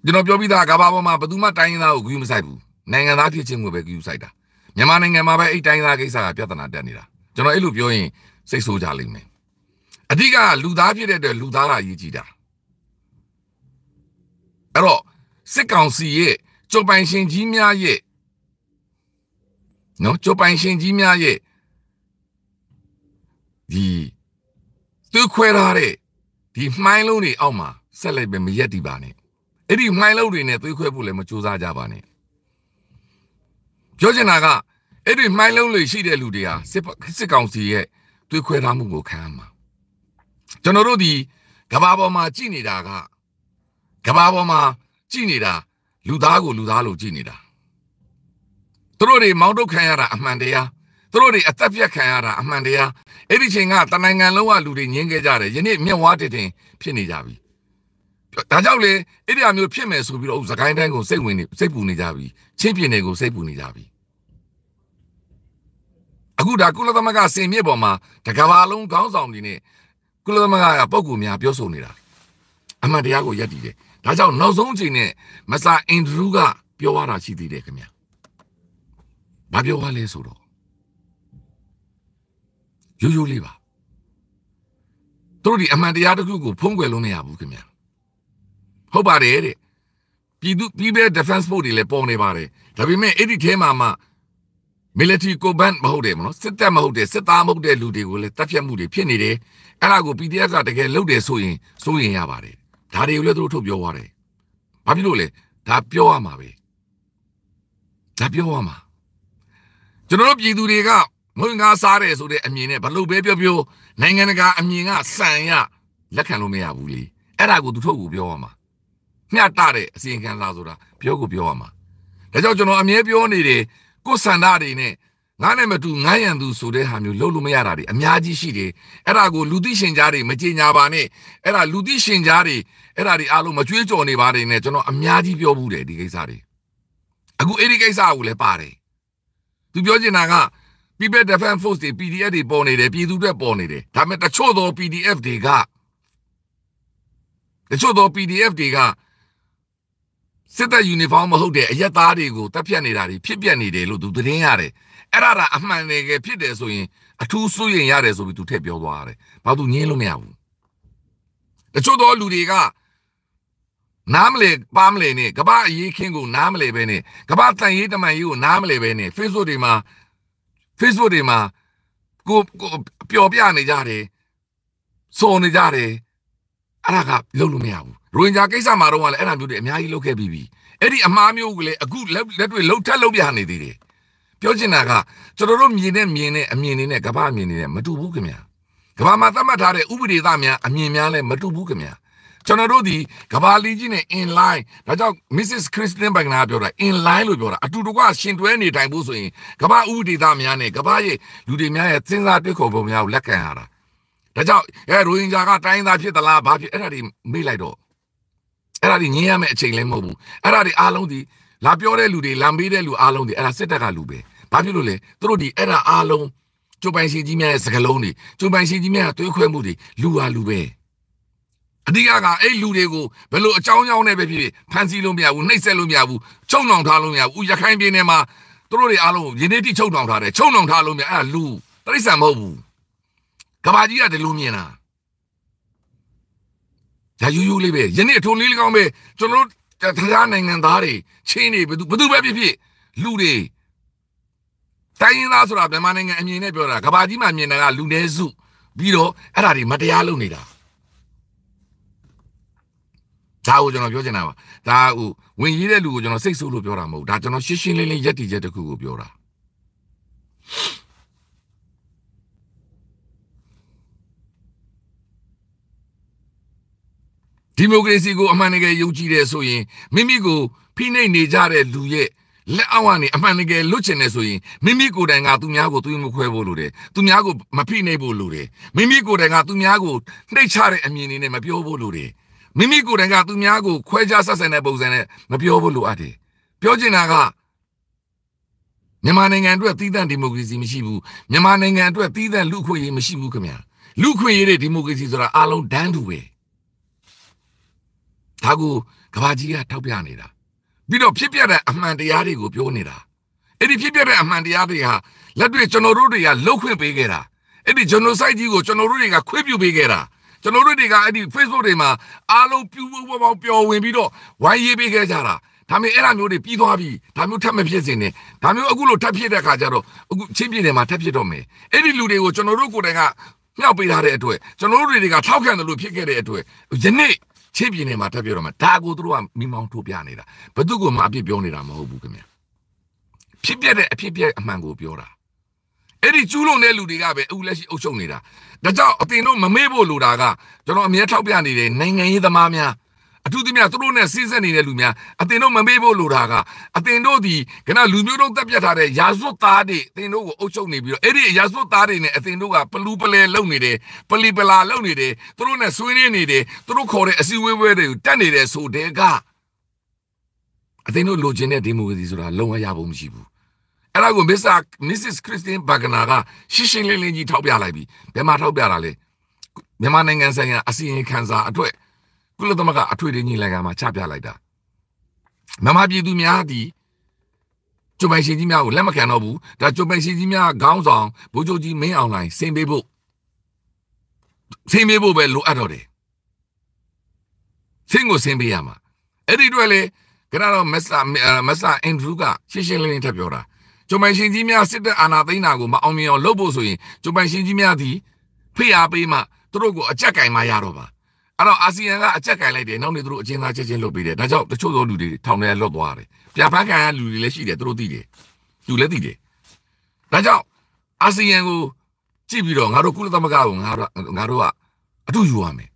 ကျွန်တော်ပြောပြီးသားကဘာပေါ်မှာဘယ်သူမှတိုင်းရင်းသားကိုဂရုမစိုက်ဘူးနိုင်ငံသားဖြစ်ခြင်းကိုပဲဂရုစိုက်တာမြန်မာနိုင်ငံမှာပဲအဲ့တိုင်းသားကိစ္စကပြဿနာတက်နေတာကျွန်တော်အဲ့လိုပြောရင်စိတ်ဆိုးကြလိမ့်မယ်အဓိကလူသားဖြစ်တဲ့အတွက်လူသားကအရေးကြီးတာအဲ့တော့စစ်ကောင်စီရဲ့ကြိုပိုင်ရှင်ကြီးများရဲ့နော်ကြိုပိုင်ရှင်ကြီးများရဲ့ဒီသူခွဲထားတဲ့ဒီမှိုင်းလုံးတွေအောက်မှာဆက်လိုက်ပဲမရက်တီပါနဲ့အဲ့ဒီမှိုင်းလောက်တွေနဲ့သွေးခွဲဖို့လည်းမကြိုးစားကြပါနဲ့ပြောချင်တာကအဲ့ဒီမှိုင်းလုံးတွေရှိတဲ့လူတွေဟာစစ်စစ်ကောင်စီရဲ့သွေးခွဲထားမှုကိုခံရမှာကျွန်တော်တို့ဒီကဘာပေါ်မှာကြည်နေတာကကဘာပေါ်မှာကြည်နေတာလူသားကို လူသားလိုကြည်နေတာသူတို့တွေမောင်းတုတ်ခံရတာအမှန်တရားသူတို့တွေအသက်ပြတ်ခံရတာအမှန်တရားအဲ့ဒီချိန်ကတနိုင်ငံလုံးကလူတွေငင်းခဲ့ကြတယ်ယနေ့မျက်ဝါးတည်တင်ဖြစ်နေကြပြီဒါကြောင့်လေအဲ့ဒီအမျိုးဖြစ်မယ်ဆိုပြီးတော့သခိုင်းတိုင်းကိုစိတ်ဝင်နေစိတ်ပူနေကြပြီချင်းပြင်းတွေကိုစိတ်ပူနေကြပြီအခုဒါကုလသမဂ္ဂစင်မြစ်ပေါ်မှာတကဘာလုံးခေါင်းဆောင်တွေနဲ့ကုလသမဂ္ဂကပုံကူများပြောဆိုနေတာအမှန်တရားကိုယက်တည်တယ်ဒါကြောင့်နောက်ဆုံးအချိန်နဲ့မစာအင်ဒရူးကပြောရတာရှိသေးတယ်ခင်ဗျာဘာပြောရလဲဆိုတော့ရိုးရိုးလေးပါတို့ဒီအမှန်တရားတစ်ခုကိုဖုံးကွယ်လို့မရဘူးခင်ဗျာဟုတ်ပါတယ်တဲ့ပြည်သူပြည်ပဲ defense force တွေလည်းပေါ်နေပါတယ်ဒါပေမဲ့အဲ့ဒီထဲမှာမှ military command မဟုတ်တယ်မနော်စစ်တပ်မဟုတ်တယ်စစ်သားမဟုတ်တဲ့လူတွေကိုလည်းတပ်ဖြတ်မှုတွေဖြစ်နေတယ်အဲ့ဒါကို PDF ကတကယ်လုပ်တယ်ဆိုရင်စိုးရင်ရပါတယ်ဒါတွေကိုလည်းသူတို့ထုတ်ပြောသွားတယ်ဘာဖြစ်လို့လဲဒါပြောရမှာပဲဒါပြောရမှာကျွန်တော်တို့ပြည်သူတွေကမွေးငါစားတယ်ဆိုတဲ့အမြင်နဲ့ဘလို့ပဲပြောပြောနိုင်ငံတကာအမြင်ကစံရလက်ခံလို့မရဘူးလေအဲ့ဒါကိုသူထုတ်ကိုပြောရမှာမျှတတဲ့အစီရင်ခံစာဆိုတာပြောကိုပြောရမှာဒါကြောင့်ကျွန်တော်အမြဲပြောနေတယ်ကိုယ်ဆန္ဒတွေနဲ့ငါနဲ့မတူငါရန်သူဆိုတဲ့ဟာမျိုးလုပ်လို့မရတာတွေအများကြီးရှိတယ်အဲ့ဒါကိုလူသိရှင်ကြားတွေမကြေညာပါနဲ့အဲ့ဒါလူသိရှင်ကြားတွေအဲ့ဒါတွေအားလုံးမကြွေးကြော်နေပါနဲ့နဲ့ကျွန်တော်အများကြီးပြောဘူးတယ်ဒီကိစ္စတွေအခုအဲ့ဒီကိစ္စကိုလည်းပါတယ်သူပြောချင်တာက People Defense Force တွေ PDF တွေပေါ်နေတယ်ပြည်သူတွေပေါ်နေတယ်ဒါပေမဲ့တချို့သော PDF တွေကတချို့သော PDF တွေကစစ်တပ်ယူနီဖောင်းမဟုတ်တဲ့အရက်သားတွေကိုတပ်ဖြတ်နေတာတွေဖြစ်ပျက်နေတယ်လို့သူသတင်းရတယ်အဲ့ဒါဒါအမှန်တကယ်ဖြစ်တယ်ဆိုရင်အထူးစိုးရင်ရတယ်ဆိုပြီးသူထည့်ပြောသွားတယ်ဘာသူငင်းလို့မရဘူးတချို့သောလူတွေကနားမလဲပါမလဲနဲ့ကဘာအရေးခင်းကိုနားမလဲပဲနဲ့ကဘာတန်ရေးတမန်ရေးကိုနားမလဲပဲနဲ့ Facebook တွေမှာ Facebook တွေမှာကိုကိုပျော်ပြနေကြတယ်စော်နေကြတယ်အဲ့ဒါကလုံးလို့မရဘူးရိုဟင်ဂျာကိစ္စမှာတော့လည်းအဲ့ဒါမျိုးတွေအများကြီးလုပ်ခဲ့ပြီးပြီအဲ့ဒီအမှားမျိုးကလည်းအခုလက်တွေ့လှုပ်ထက်လှုပ်ပြနေသေးတယ်ပြောချင်တာကကျွန်တော်တို့မြင်တဲ့မြင်တဲ့အမြင်တွေနဲ့ကမ္ဘာမြင်တွေနဲ့မတူဘူးခင်ဗျာကမ္ဘာမှာသတ်မှတ်ထားတဲ့ဥပဒေသားများအမြင်များလည်းမတူဘူးခင်ဗျာကျွန်တော်တို့ဒီကဘာလီကြီးနဲ့ in line ဒါကြောင့် Mrs. Kristen Bagnar ပြောတာ in line လို့ပြောတာအတူတကွရှင်တွဲနေတိုင်ဖို့ဆိုရင်ကဘာဥပဒေသားများနဲ့ကဘာရဲ့လူတွေများရဲ့စဉ်းစားတွေးခေါ်ပုံများကိုလက်ခံရတာဒါကြောင့်အဲရိုဟင်ဂျာကတိုင်းသားဖြစ်သလားဘာဖြစ်အဲ့ဒါတွေမေ့လိုက်တော့အဲ့ဒါတွေငင်းရမယ့်အချိန်လည်းမဟုတ်ဘူးအဲ့ဒါတွေအားလုံးဒီလာပြောတဲ့လူတွေလမ်းပေးတဲ့လူအားလုံးတွေအဲ့ဒါစစ်တပ်ကလူပဲဘာဖြစ်လို့လဲသူတို့ဒီအဲ့ဒါအားလုံးကျိုးပိုင်ရှင်ကြီးများရဲ့စကလုံးတွေကျိုးပိုင်ရှင်ကြီးများရဲ့တွေးခွဲမှုတွေလူဟာလူပဲအဓိကကအဲ့လူတွေကိုဘယ်လိုအကြောင်းကြောင်းနဲ့ပဲဖြစ်ဖြစ်ဖန်ဆီးလို့မရဘူးနှိပ်စက်လို့မရဘူးချုံနှောင်ထားလို့မရဘူးဥရခိုင်ပြည်နယ်မှာသူတို့တွေအားလုံးရင်းနှီးတိချုံနှောင်ထားတယ်ချုံနှောင်ထားလို့မရအဲ့ဒါလူတိရစ္ဆာန်မဟုတ်ဘူးကဘာကြီးကဒီလိုမြင်တာဒါယူးယူးလေးပဲယနေ့အထိုးလေးလေးကောင်းပဲကျွန်တော်တို့တရားနိုင်ငံသားတွေချင်းတွေဘယ်သူဘယ်သူပဲဖြစ်ဖြစ်လူတွေတိုင်းရင်းသားဆိုတာမြန်မာနိုင်ငံအမြင်နဲ့ပြောတာကဘာကြီးမှမြင်တာကလူနည်းစုပြီးတော့အဲ့ဒါတွေမတရားလုပ်နေတာဒါကိုကျွန်တော်ပြောချင်တာပါဒါဟိုဝင်ရေးတဲ့လူကိုကျွန်တော်စိတ်ဆိုးလို့ပြောတာမဟုတ်ဒါကျွန်တော်ရှင်းရှင်းလင်းလင်းရက်တိချက်တစ်ခုကိုပြောတာဒီမိုကရေစီကိုအမှန်တကယ်ယုံကြည်တယ်ဆိုရင်မိမိကိုဖိနှိပ်နေကြတဲ့လူရဲ့လက်အောက်ကနေအမှန်တကယ်လွတ်ချင်တယ်ဆိုရင်မိမိကိုယ်တိုင်ကသူများကိုသွေးမခွဲဖို့လိုတယ်သူများကိုမဖိနှိပ်ဖို့လိုတယ်မိမိကိုယ်တိုင်ကသူများကိုနှိပ်ချတဲ့အမြင်တွေနဲ့မပြောဖို့လိုတယ်မိမိကိုယ်တိုင်ကသူများကိုခွဲခြားဆက်ဆံတဲ့ပုံစံနဲ့မပြောဖို့လိုအပ်တယ်ပြောချင်တာကမြန်မာနိုင်ငံအတွက်သီးသန့်ဒီမိုကရေစီမရှိဘူးမြန်မာနိုင်ငံအတွက်သီးသန့်လူခွင့်ရေးမရှိဘူးခင်ဗျာလူခွင့်ရေးတဲ့ဒီမိုကရေစီဆိုတာအလုံးတန်းတူပဲဒါကိုကဘာကြီးကထောက်ပြနေတာပြီးတော့ဖြစ်ပျက်တဲ့အမှန်တရားတွေကိုပြောနေတာအဲ့ဒီဖြစ်ပျက်တဲ့အမှန်တရားတွေဟာလက်တွေ့ကျွန်တော်တို့တွေကလှုပ်ခွင့်ပေးခဲ့တာအဲ့ဒီ genocide ကြီးကိုကျွန်တော်တို့တွေကခွင့်ပြုပေးခဲ့တာကျွန်တော်တို့တွေကအဲ့ဒီ Facebook တွေမှာအားလုံးပြူပူပေါပေါပျော်ဝင်ပြီးတော့ဝိုင်းရေးပေးခဲ့ကြတာဒါမျိုးအဲ့ဒါမျိုးတွေပြီးသွားပြီဒါမျိုးထပ်မဖြစ်စင်နဲ့ဒါမျိုးအခုလိုထပ်ဖြစ်တဲ့အခါကျတော့အခုချင်းပြည်နယ်မှာထပ်ဖြစ်တော့မယ်အဲ့ဒီလူတွေကိုကျွန်တော်တို့ကိုယ်တိုင်ကမြောက်ပေးထားတဲ့အတွက်ကျွန်တော်တို့တွေကထောက်ခံတယ်လို့ဖြစ်ခဲ့တဲ့အတွက်ယနေ့ချင်းပြည်နယ်မှာတက်ပြတော့မှာဒါကိုတို့ကမိမောင်းထိုးပြနေတာဘယ်သူကမှအပြစ်ပြောနေတာမဟုတ်ဘူးခင်ဗျာဖြစ်ပြတဲ့အဖြစ်ပြအမှန်ကိုပြောတာအဲ့ဒီကျူးလွန်တဲ့လူတွေကပဲအခုလက်ရှိအုပ်ချုပ်နေတာဒါကြောင့်အတင်တော့မမေ့ဖို့လိုတာကကျွန်တော်အမြဲထောက်ပြနေတယ်နိုင်ငံရေးသမားများအထူးသဖြင့်သူတို့နဲ့စိစက်နေတဲ့လူများအသင်တို့မမေ့ဖို့လိုတာကအသင်တို့ဒီကနလူမျိုးတို့တပ်ပြတ်ထားတဲ့ရာဇဝတ်သားတွေအသင်တို့ကိုအုပ်ချုပ်နေပြီးတော့အဲ့ဒီရာဇဝတ်သားတွေနဲ့အသင်တို့ကပလူပလဲလုပ်နေတယ်ပလီပလာလုပ်နေတယ်သူတို့နဲ့ဆွေးနွေးနေတယ်သူတို့ခေါ်တဲ့အစည်းအဝေးပွဲတွေကိုတတ်နေတယ်ဆိုတဲ့ကအသင်တို့လိုချင်တဲ့ဒီမိုကရေစီဆိုတာလုံးဝရဖို့မရှိဘူးအဲ့ဒါကို Mr. Mrs. Christine Wagner ကရှင်းရှင်းလင်းလင်းကြီးထောက်ပြလိုက်ပြီဘယ်မှာထောက်ပြတာလဲမြန်မာနိုင်ငံဆိုင်ရာအစီရင်ခံစာအတွက်ကုလသမဂ္ဂအထွေထွေညီလာခံမှာချပြလိုက်တာမမပြည်သူများသည်ကျွမ်းပိုင်ရှင်ကြီးများကိုလက်မခံတော့ဘူးဒါကျွမ်းပိုင်ရှင်ကြီးများခေါင်းဆောင်ဘိုးချုပ်ကြီးမင်းအောင်လှိုင်စင်ပေးဖို့စင်ပေးဖို့ပဲလိုအပ်တော့တယ်စင်ကိုစင်ပေးရမှာအဲ့ဒီအတွက်လေခဏတော့မဆာမဆာအင်ဒရူးကရှင်းရှင်းလင်းလင်းထပ်ပြောတာကျွမ်းပိုင်ရှင်ကြီးများစစ်တပ်အာဏာသိမ်းတာကိုမအောင်မြင်အောင်လုပ်ဖို့ဆိုရင်ကျွမ်းပိုင်ရှင်ကြီးများသည်ဖိအားပေးမှသူတို့ကိုအကြက်ကင်မှရတော့ပါအဲ့တော့အာဆီယံကအကြက်ကင်လိုက်တယ်နောက်နေသူတို့အချင်းသားချင်းချင်းလုပ်ပေးတယ်ဒါကြောင့်တချို့သောလူတွေထောင်ထဲလွတ်သွားတယ်ပြန်ဖက်ခံရလူတွေလည်းရှိတယ်သူတို့သိတယ်သူလည်းသိတယ်ဒါကြောင့်အာဆီယံကိုကြည့်ပြီးတော့ငါတို့ကုလသမဂ္ဂကိုငါတို့ငါတို့ကအတူယူရမယ်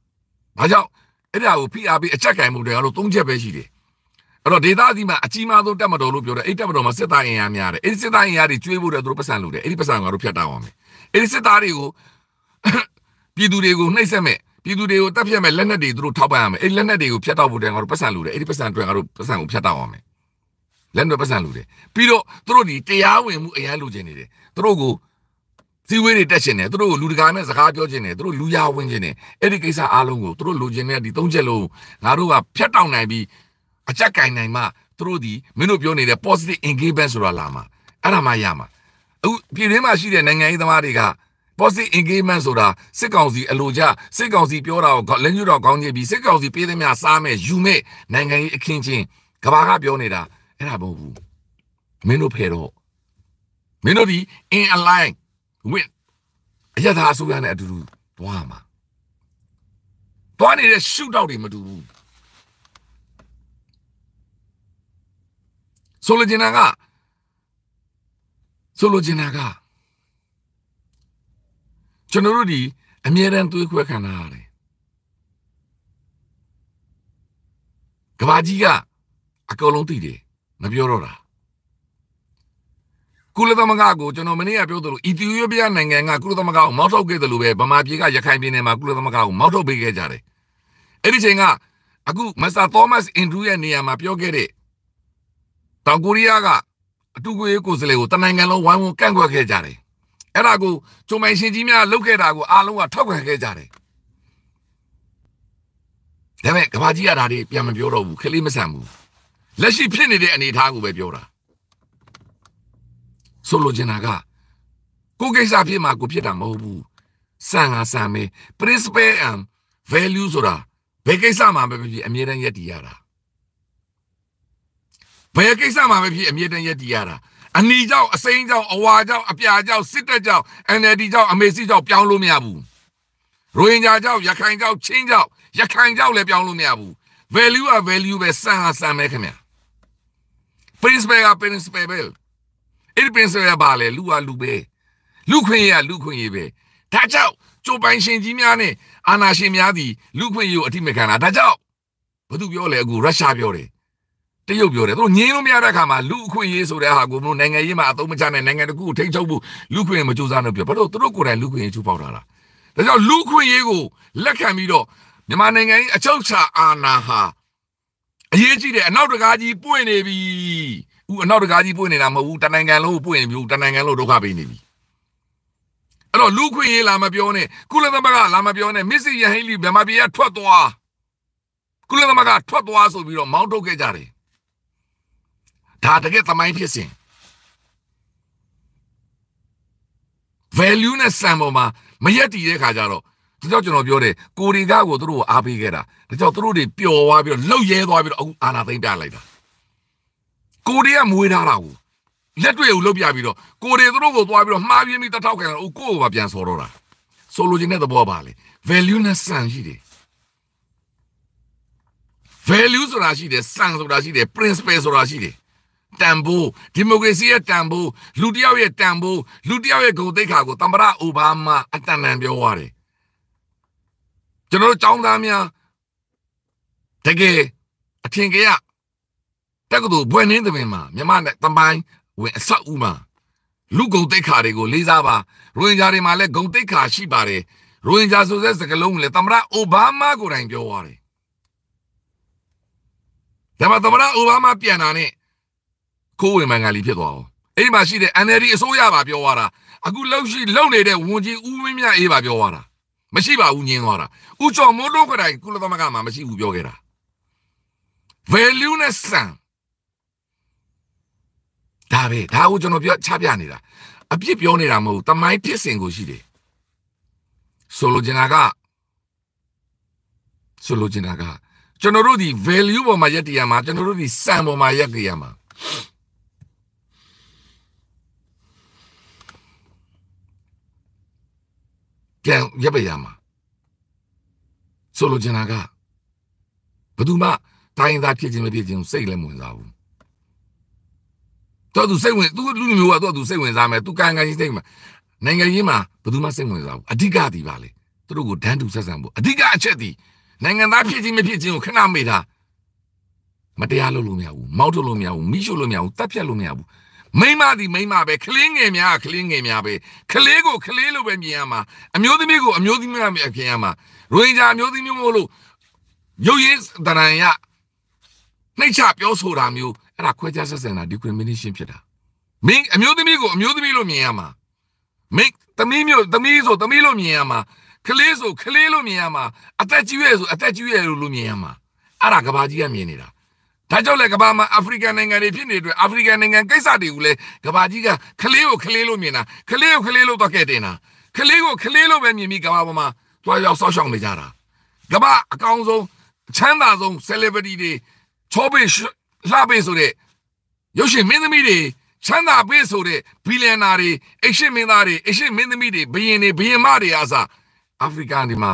ဒါကြောင့်အဲ့ဒါကိုဖိအားပေးအကြက်ကင်မှုတွေကတော့၃ချက်ပဲရှိတယ်အဲ့တော့ဒေသကြီးမှာအကြီးမားဆုံးတက်မတော်လို့ပြောတယ်အဲ့တက်မတော်မှာစစ်သားအင်အားများတယ်အဲ့ဒီစစ်သားအင်အားတွေကျွေးဖို့တဲ့သူတို့ပတ်စံလုပ်တယ်အဲ့ဒီပတ်စံငါတို့ဖျက်တောင်းအောင်မယ်အဲ့ဒီစစ်သားတွေကိုပြည်သူတွေကိုနှိပ်စက်မဲ့ပြည်သူတွေကိုတပ်ဖြတ်မယ်လက်နက်တွေသူတို့ထောက်ပံ့ရမယ်အဲ့လက်နက်တွေကိုဖျက်တော့ဖို့တန်ငါတို့ပတ်စံလူတယ်အဲ့ဒီပတ်စံအတွက်ငါတို့ပတ်စံကိုဖျက်တော့ရမယ်လက်နက်ပတ်စံလူတယ်ပြီးတော့သူတို့ဒီတရားဝင်မှုအရန်လူကျင်နေတယ်သူတို့ကိုစည်းဝေးတွေတက်ရှင်တယ်သူတို့ကိုလူတကာနဲ့စကားပြောခြင်းတယ်သူတို့လူရဝင်ခြင်းတယ်အဲ့ဒီကိစ္စအားလုံးကိုသူတို့လူကျင်တဲ့ဒီသုံးချက်လုံးငါတို့ကဖျက်တောင်နိုင်ပြီးအကြက်ကင်နိုင်မှသူတို့ဒီမင်းတို့ပြောနေတဲ့ positive engagement ဆိုတာလာမှာအဲ့ဒါမှရမှာအခုပြည်တွင်းမှာရှိတဲ့နိုင်ငံရေးသမားတွေက positive engagement ဆိုတာစစ်ကောင်စီအလိုကျစစ်ကောင်စီပြောတာကိုလက်ညှိုးတော်ကောင်းကြည့်ပြီးစစ်ကောင်စီပေးသမျှစားမယ်ယူမယ်နိုင်ငံရေးအခင်းချင်းကဘာကပြောနေတာအဲ့ဒါမဟုတ်ဘူးမင်းတို့ဖယ်တော့မင်းတို့ဒီ in align with အရသာအစိုးရနဲ့အတူတူသွားမှာသွားနေတဲ့ shoot out တွေမတူဘူးဆိုလိုချင်တာကဆိုလိုချင်တာကကျွန်တော်တို့ဒီအမြဲတမ်းသွေးခွဲခံရတယ်ကဘာကြီးကအကုန်လုံးသိတယ်မပြောတော့တာကုလသမဂ္ဂကိုကျွန်တော်မနေ့ကပြောသလိုအီသီယိုးပီးယားနိုင်ငံကကုလသမဂ္ဂကိုမောက်ထုတ်ခဲ့တယ်လို့ပဲဗမာပြည်ကရခိုင်ပြည်နယ်မှာကုလသမဂ္ဂကိုမောက်ထုတ်ပေးခဲ့ကြတယ်အဲ့ဒီချိန်ကအခုမစ္စတာသောမတ်အင်ဒရူးရဲ့နေရာမှာပြောခဲ့တဲ့တောင်ကိုရီးယားကအတူကိုယ်ရေးကိုယ်စားလှယ်ကိုတနိုင်ငံလုံးဝိုင်းဝန်းကန့်ကွက်ခဲ့ကြတယ်အဲ့ဒါကိုကျုံပိုင်ရှင်ကြီးများလုပ်ခဲ့တာကိုအားလုံးကထောက်ခံခဲ့ကြတယ်ဒါပေမဲ့ကဘာကြီးကဒါတွေပြန်မပြောတော့ဘူးခလေးမဆန်ဘူးလက်ရှိဖြစ်နေတဲ့အနေအထားကိုပဲပြောတာဆိုလိုချင်တာကကိုကိစ္စဖြစ်မှာကိုဖြစ်တာမဟုတ်ဘူးစံကစံပဲ principle and value ဆိုတာဘယ်ကိစ္စမှာပဲဖြစ်အမြဲတမ်းယက်တည်ရတာဘယ်ကိစ္စမှာပဲဖြစ်အမြဲတမ်းယက်တည်ရတာအနီကြောင့်အစိမ်းကြောင့်အဝါကြောင့်အပြာကြောင့်စစ်တပ်ကြောင့် NLD ကြောင့်အမေစီကြောင့်ပြောင်းလို့မရဘူးရိုဟင်ဂျာကြောင့်ရခိုင်ကြောင့်ချင်းကြောင့်ရခိုင်ကြောင့်လည်းပြောင်းလို့မရဘူး value က value ပဲစံဟာစံပဲခင်ဗျာ principle က principle ပဲအဲ့ဒီ principle ကဘာလဲလူကလူပဲလူခွင့်ရလူခွင့်ရပဲဒါကြောင့်ကျိုးပိုင်ရှင်ကြီးများနဲ့အာဏာရှင်များသည်လူခွင့်ရကိုအထိမခံတာဒါကြောင့်ဘာသူပြောလဲအခုရုရှားပြောတယ်တရုတ်ပြောတယ်သူတို့ငြင်းလို့မရတဲ့အခါမှာလူအခွင့်အရေးဆိုတဲ့ဟာကိုမလို့နိုင်ငံရေးမှာအသုံးမချနဲ့နိုင်ငံတကူထိန်းချုပ်ဖို့လူခွင့်မကြိုးစားလို့ပြောဘာလို့သူတို့ကိုယ်တိုင်လူခွင့်ရေးချိုးဖောက်တာလားဒါကြောင့်လူခွင့်ရေးကိုလက်ခံပြီးတော့မြန်မာနိုင်ငံရဲ့အချုပ်အခြာအာဏာဟာအရေးကြီးတယ်အနောက်တကားကြီးပွင့်နေပြီဥအနောက်တကားကြီးပွင့်နေတာမဟုတ်ဘူးတနိုင်ငံလုံးကိုပွင့်နေပြီတနိုင်ငံလုံးဒုက္ခပေးနေပြီအဲ့တော့လူခွင့်ရေးလာမပြောနဲ့ကုလသမဂ္ဂလာမပြောနဲ့မစ္စယဟိလီမြန်မာပြည်ကထွက်သွားကုလသမဂ္ဂထွက်သွားဆိုပြီးတော့မောင်းထုတ်ခဲ့ကြတယ်ဒါတကယ်သမိုင်းဖြစ်စဉ် value နဲ့စံပေါ်မှာမရက်တည်တဲ့ခါကျတော့ဒါကြောင့်ကျွန်တော်ပြောတယ်ကိုရီကကိုတို့ကိုအားပေးခဲ့တာဒါကြောင့်တို့တွေပျော်သွားပြီးတော့လှုပ်ရဲသွားပြီးတော့အခုအာနာသိမ့်ပြလိုက်တာကိုရီကမွေးထားတာကိုလက်တွေကိုလှုပ်ပြပြီးတော့ကိုရီတို့ကိုသွားပြီးတော့မှားပြင်းပြီးတထောက်ခံတော့ကိုကိုပါပြန်စော်တော့တာဆိုလိုချင်တဲ့သဘောပါလေ value နဲ့စံရှိတယ် value ဆိုတာရှိတယ်စံဆိုတာရှိတယ် principle ဆိုတာရှိတယ်တန်ဖိုးဒီမိုကရေစီရဲ့တန်ဖိုးလူတယောက်ရဲ့တန်ဖိုးလူတယောက်ရဲ့ဂုဏ်သိက္ခာကိုသမ္မတအိုဘားမားအတန်တန်ပြောသွားတယ်ကျွန်တော်တို့ចောင်းသားများတကယ်အထင်ကြီးရတက္ကသိုလ်ဘွဲ့နှင်းသမင်မှာမြမနဲ့တမိုင်းဝင်အဆောက်အဦမှာလူဂုံတိတ်ခါတွေကိုလေးစားပါရိုဟင်ဂျာတွေမှာလည်းဂုံတိတ်ခါရှိပါတယ်ရိုဟင်ဂျာဆိုတဲ့စကားလုံးကိုလည်းသမ္မတအိုဘားမားကိုယ်တိုင်ပြောသွားတယ်ဒါမှသမ္မတအိုဘားမားပြန်လာတဲ့ခိုးဝင်မှန်ကန်လီဖြစ်သွားအောင်အဲ့ဒီမှာရှိတဲ့ NLD အစိုးရပါပြောသွားတာအခုလောက်ရှိလုံနေတဲ့ဝန်ကြီးဦးမင်းမြအေးပါပြောသွားတာမရှိပါဘူးညင်းသွားတာဦးကျော်မိုးတို့ခရိုင်ကုလသမဂ္ဂမှာမရှိဘူးပြောခဲ့တာ value နဲ့စံဒါပဲဒါကိုကျွန်တော်ပြောချပြနေတာအပြစ်ပြောနေတာမဟုတ်တမိုင်းဖြစ်စဉ်ကိုရှိတယ်ဆိုလိုချင်တာကဆိုလိုချင်တာကကျွန်တော်တို့ဒီ value ပေါ်မှာရက်တရားမှာကျွန်တော်တို့ဒီစံပေါ်မှာရက်တရားမှာပြန်ရက်ပယ်ရမှာဆိုလိုချင်တာကဘသူမှတိုင်းသားဖြစ်ခြင်းမဖြစ်ခြင်းစိတ်လည်းမဝင်စားဘူးတော်သူစိတ်ဝင်သူလူမျိုးကတော်သူစိတ်ဝင်စားမယ်သူကံကံကြီးစိတ်မှာနိုင်ငံရေးမှာဘသူမှစိတ်ဝင်စားဘူးအဓိကဒီပါလေသူတို့ကိုဒန်းတူဆက်ဆံဖို့အဓိကအချက်ဒီနိုင်ငံသားဖြစ်ခြင်းမဖြစ်ခြင်းကိုခဏမေ့တာမတရားလုပ်လို့မရဘူးမောက်ထုတ်လို့မရဘူးမိရှုလို့မရဘူးတပ်ဖြတ်လို့မရဘူးမိမသည်မိမပဲကလေးငယ်များကလေးငယ်များပဲကလေးကိုကလေးလိုပဲမြင်ရမှာအမျိုးသမီးကိုအမျိုးသမီးလိုပဲမြင်ရမှာရိုဟင်ဂျာအမျိုးသမီးမို့လို့ရုပ်ရင်းတဏ္ဍာရနှိမ့်ချပြောဆိုတာမျိုးအဲ့ဒါခွဲခြားဆက်ဆံတာ discrimination ဖြစ်တာမင်းအမျိုးသမီးကိုအမျိုးသမီးလိုမြင်ရမှာမင်းသမီးမျိုးသမီးဆိုသမီးလိုမြင်ရမှာကလေးဆိုကလေးလိုမြင်ရမှာအသက်ကြီးရွယ်ဆိုအသက်ကြီးရွယ်လိုမြင်ရမှာအဲ့ဒါကဘာကြီးကမြင်နေတာဒါကြောင့်လေကမ္ဘာမှာအာဖရိကန်နိုင်ငံတွေဖြစ်နေတဲ့အာဖရိကန်နိုင်ငံကိစ္စတွေကိုလေကမ္ဘာကြီးကခလေးကိုခလေးလို့မြင်တာခလေးကိုခလေးလို့တော့ကဲတင်တာခလေးကိုခလေးလို့ပဲမြင်ပြီးကမ္ဘာပေါ်မှာသွားရောက်ဆောက်ရှောက်နေကြတာကမ္ဘာအကောင်ဆုံးချမ်းသာဆုံး celebrity တွေချောပေးလှပေးဆိုတဲ့ရုပ်ရှင်မင်းသမီးတွေချမ်းသာပေးဆိုတဲ့ဘီလီယံနာတွေအရှင်မင်းသားတွေအရှင်မင်းသမီးတွေဘယင်တွေဘယင်မတွေအားစအာဖရိကန်ဒီမှာ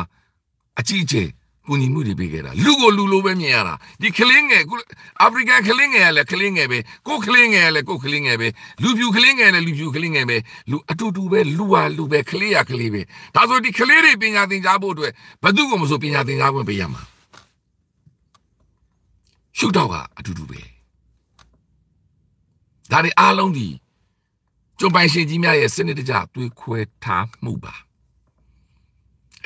အကြီးအကျယ်ကူညီမှုတွေပေးခဲ့တာလူကိုလူလိုပဲမြင်ရတာဒီခလင်းငယ်ကုအာဖရိကန်ခလင်းငယ်ကလည်းခလင်းငယ်ပဲကိုခလင်းငယ်ကလည်းကိုခလင်းငယ်ပဲလူဖြူခလင်းငယ်လည်းလူဖြူခလင်းငယ်ပဲလူအတူတူပဲလူဟာလူပဲခလေးရခလေးပဲဒါဆိုဒီခလေးတွေပညာသင်ကြားဖို့အတွက်ဘသူကမဆိုပညာသင်ကြားခွင့်ပေးရမှာရှုတော့ကအတူတူပဲဒါတွေအားလုံးဒီကျွန်းပိုင်ရှင်ကြီးများရဲ့စနစ်တကျသွေးခွဲထားမှုပါ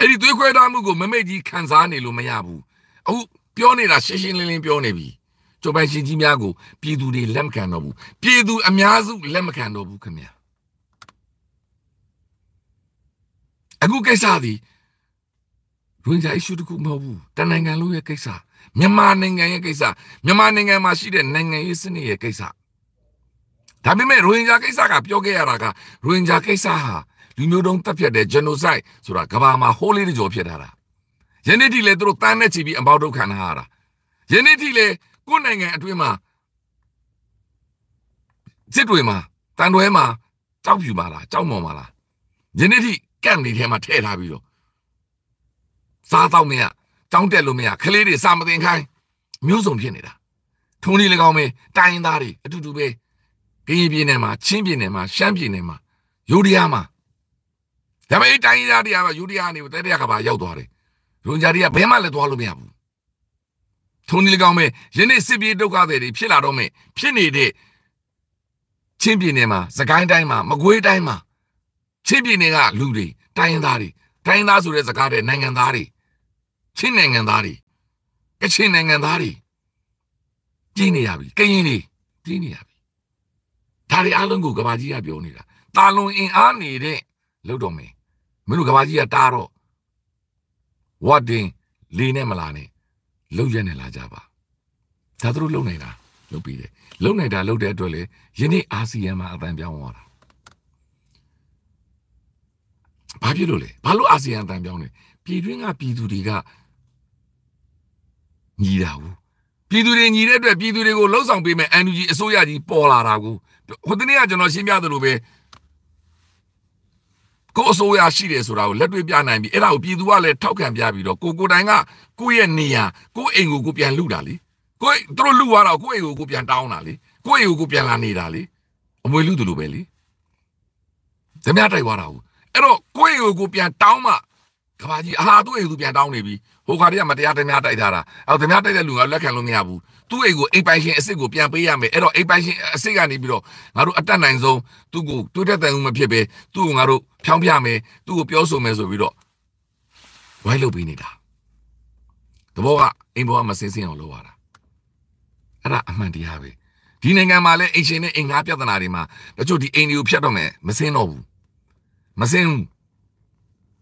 အဲ့ဒီသွေးခွဲထားမှုကိုမမိတ်ကြီးခံစားနေလို့မရဘူးအခုပြောနေတာရှင်းရှင်းလင်းလင်းပြောနေပြီကျော်ပိုင်ရှင်ကြီးများကို ပြည်သူတွေလက်မခံတော့ဘူးပြည်သူအများစုလက်မခံတော့ဘူးခင်ဗျာအခုကိစ္စသည်ရင်းကြ issue တခုမဟုတ်ဘူးတနိုင်ငံလုံးရဲ့ကိစ္စမြန်မာနိုင်ငံရဲ့ကိစ္စမြန်မာနိုင်ငံမှာရှိတဲ့နိုင်ငံရေးစနစ်ရဲ့ကိစ္စဒါပေမဲ့ရိုဟင်ဂျာကိစ္စကပြောခဲ့ရတာကရိုဟင်ဂျာကိစ္စဟာလူမျိုးတုံးတပ်ဖြတ်တဲ့ genocide ဆိုတာကဘာမှာဟိုးလေးတကြောဖြစ်ထားတာယနေ့ထိလည်းသူတို့တန်းနဲ့ချီပြီးအပေါက်ဒုက္ခနာရတာယနေ့ထိလည်းကိုယ်နိုင်ငံအတွင်းမှာစစ်တွေမှာတန်တွဲမှာကြောက်ဖြူမှာလားကြောက်မော်မှာလားယနေ့ထိကန့်နေထဲမှာထည့်ထားပြီးတော့စားတော့မရတောင်းတက်လို့မရခလေးတွေစာမသင်ခိုင်းမျိုးစုံဖြစ်နေတာထုံးလေးလည်းကောင်းပဲတိုင်းသားတွေအတူတူပဲကရင်ပြည်နယ်မှာချင်းပြည်နယ်မှာရှမ်းပြည်နယ်မှာယိုးဒယားမှာဒါပေမဲ့တိုင်းရတရားကယူတရားနေတဲတရားကဘာရောက်သွားတယ်ရွန်ကြတွေကဘယ်မှလည်းသွားလို့မရဘူးထုံနေလကောင်းပဲယနေ့စစ်ပြေးဒုက္ခတွေဖြစ်လာတော့မယ်ဖြစ်နေတဲ့ချင်းပြည်နယ်မှာစကိုင်းတိုင်းမှာမကွေးတိုင်းမှာချင်းပြည်နယ်ကလူတွေတိုင်းသားတွေတိုင်းသားဆိုတဲ့စကားတဲ့နိုင်ငံသားတွေချင်းနိုင်ငံသားတွေကချင်နိုင်ငံသားတွေကြီးနေရပြီကရင်တွေကြီးနေရပြီဒါတွေအလုံးကိုကဘာကြီးကပြောနေတာတာလွန်အင်အားနေတဲ့လို့တော်မင်းမင်းတို့ကဘာကြီးကတားတော့ဝတ်တင်လေနဲ့မလာနဲ့လှုပ်ရက်နဲ့လာကြပါဒါသူတို့လှုပ်နေတာလှုပ်ပြီးတယ်လှုပ်နေတာလှုပ်တဲ့အတွက်လေယနေ့အာဆီယံမှာအတန်ပြောင်းသွားတာဘာဖြစ်လို့လဲဘာလို့အာဆီယံအတန်ပြောင်းလဲပြည်တွင်းကပြည်သူတွေကညီတာဘူးပြည်သူတွေညီတဲ့အတွက်ပြည်သူတွေကိုလှုပ်ဆောင်ပေးမဲ့ NUG အစိုးရကြီးပေါ်လာတာကိုဟိုတနေ့ကကျွန်တော်ရှင်းပြသလိုပဲကိုအစိုးရရှိတယ်ဆိုတာကိုလက်တွေ့ပြနိုင်ပြီးအဲ့ဒါကိုပြည်သူကလည်းထောက်ခံပြပြီးတော့ကိုကိုတိုင်ကကိုရဲ့နေရာကိုအိမ်ကိုကိုပြန်လှူတာလေကိုသူတို့လှူရတော့ကိုအိမ်ကိုကိုပြန်တောင်းတာလေကိုအိမ်ကိုကိုပြန်လာနေတာလေအမွေလူတို့လိုပဲလေဓမြတိုက်သွားတာဟုတ်အဲ့တော့ကိုအိမ်ကိုကိုပြန်တောင်းမှကဘာကြီးအာသူ့အိမ်ကိုပြန်တောင်းနေပြီဟိုခါတည်းကမတရားတများတိုက်ထားတာအဲ့တော့တများတိုက်တဲ့လူကလက်ခံလို့မရဘူးသူ့အိမ်ကိုအိမ်ပိုင်ရှင်အစ်စ်ကိုပြန်ပေးရမယ်အဲ့တော့အိမ်ပိုင်ရှင်အစ်စ်ကနေပြီးတော့ငါတို့အတက်နိုင်ဆုံးသူ့ကိုတိုးတက်တယ်မဖြစ်ပဲသူ့ကိုငါတို့ဖြောင်းပြမယ်သူ့ကိုပြောဆိုမယ်ဆိုပြီးတော့ဝိုင်းလုပ်ပေးနေတာတဘောကအိမ်ဘောကမစင်းစင်းအောင်လုပ်ရတာအဲ့ဒါအမှန်တရားပဲဒီနိုင်ငံမှာလည်းအိမ်ရှင်နဲ့အိမ်ငါးပြဿနာတွေမှာတချို့ဒီအိမ်တွေကိုဖျက်တော့မယ်မစင်းတော့ဘူးမစင်းဘူး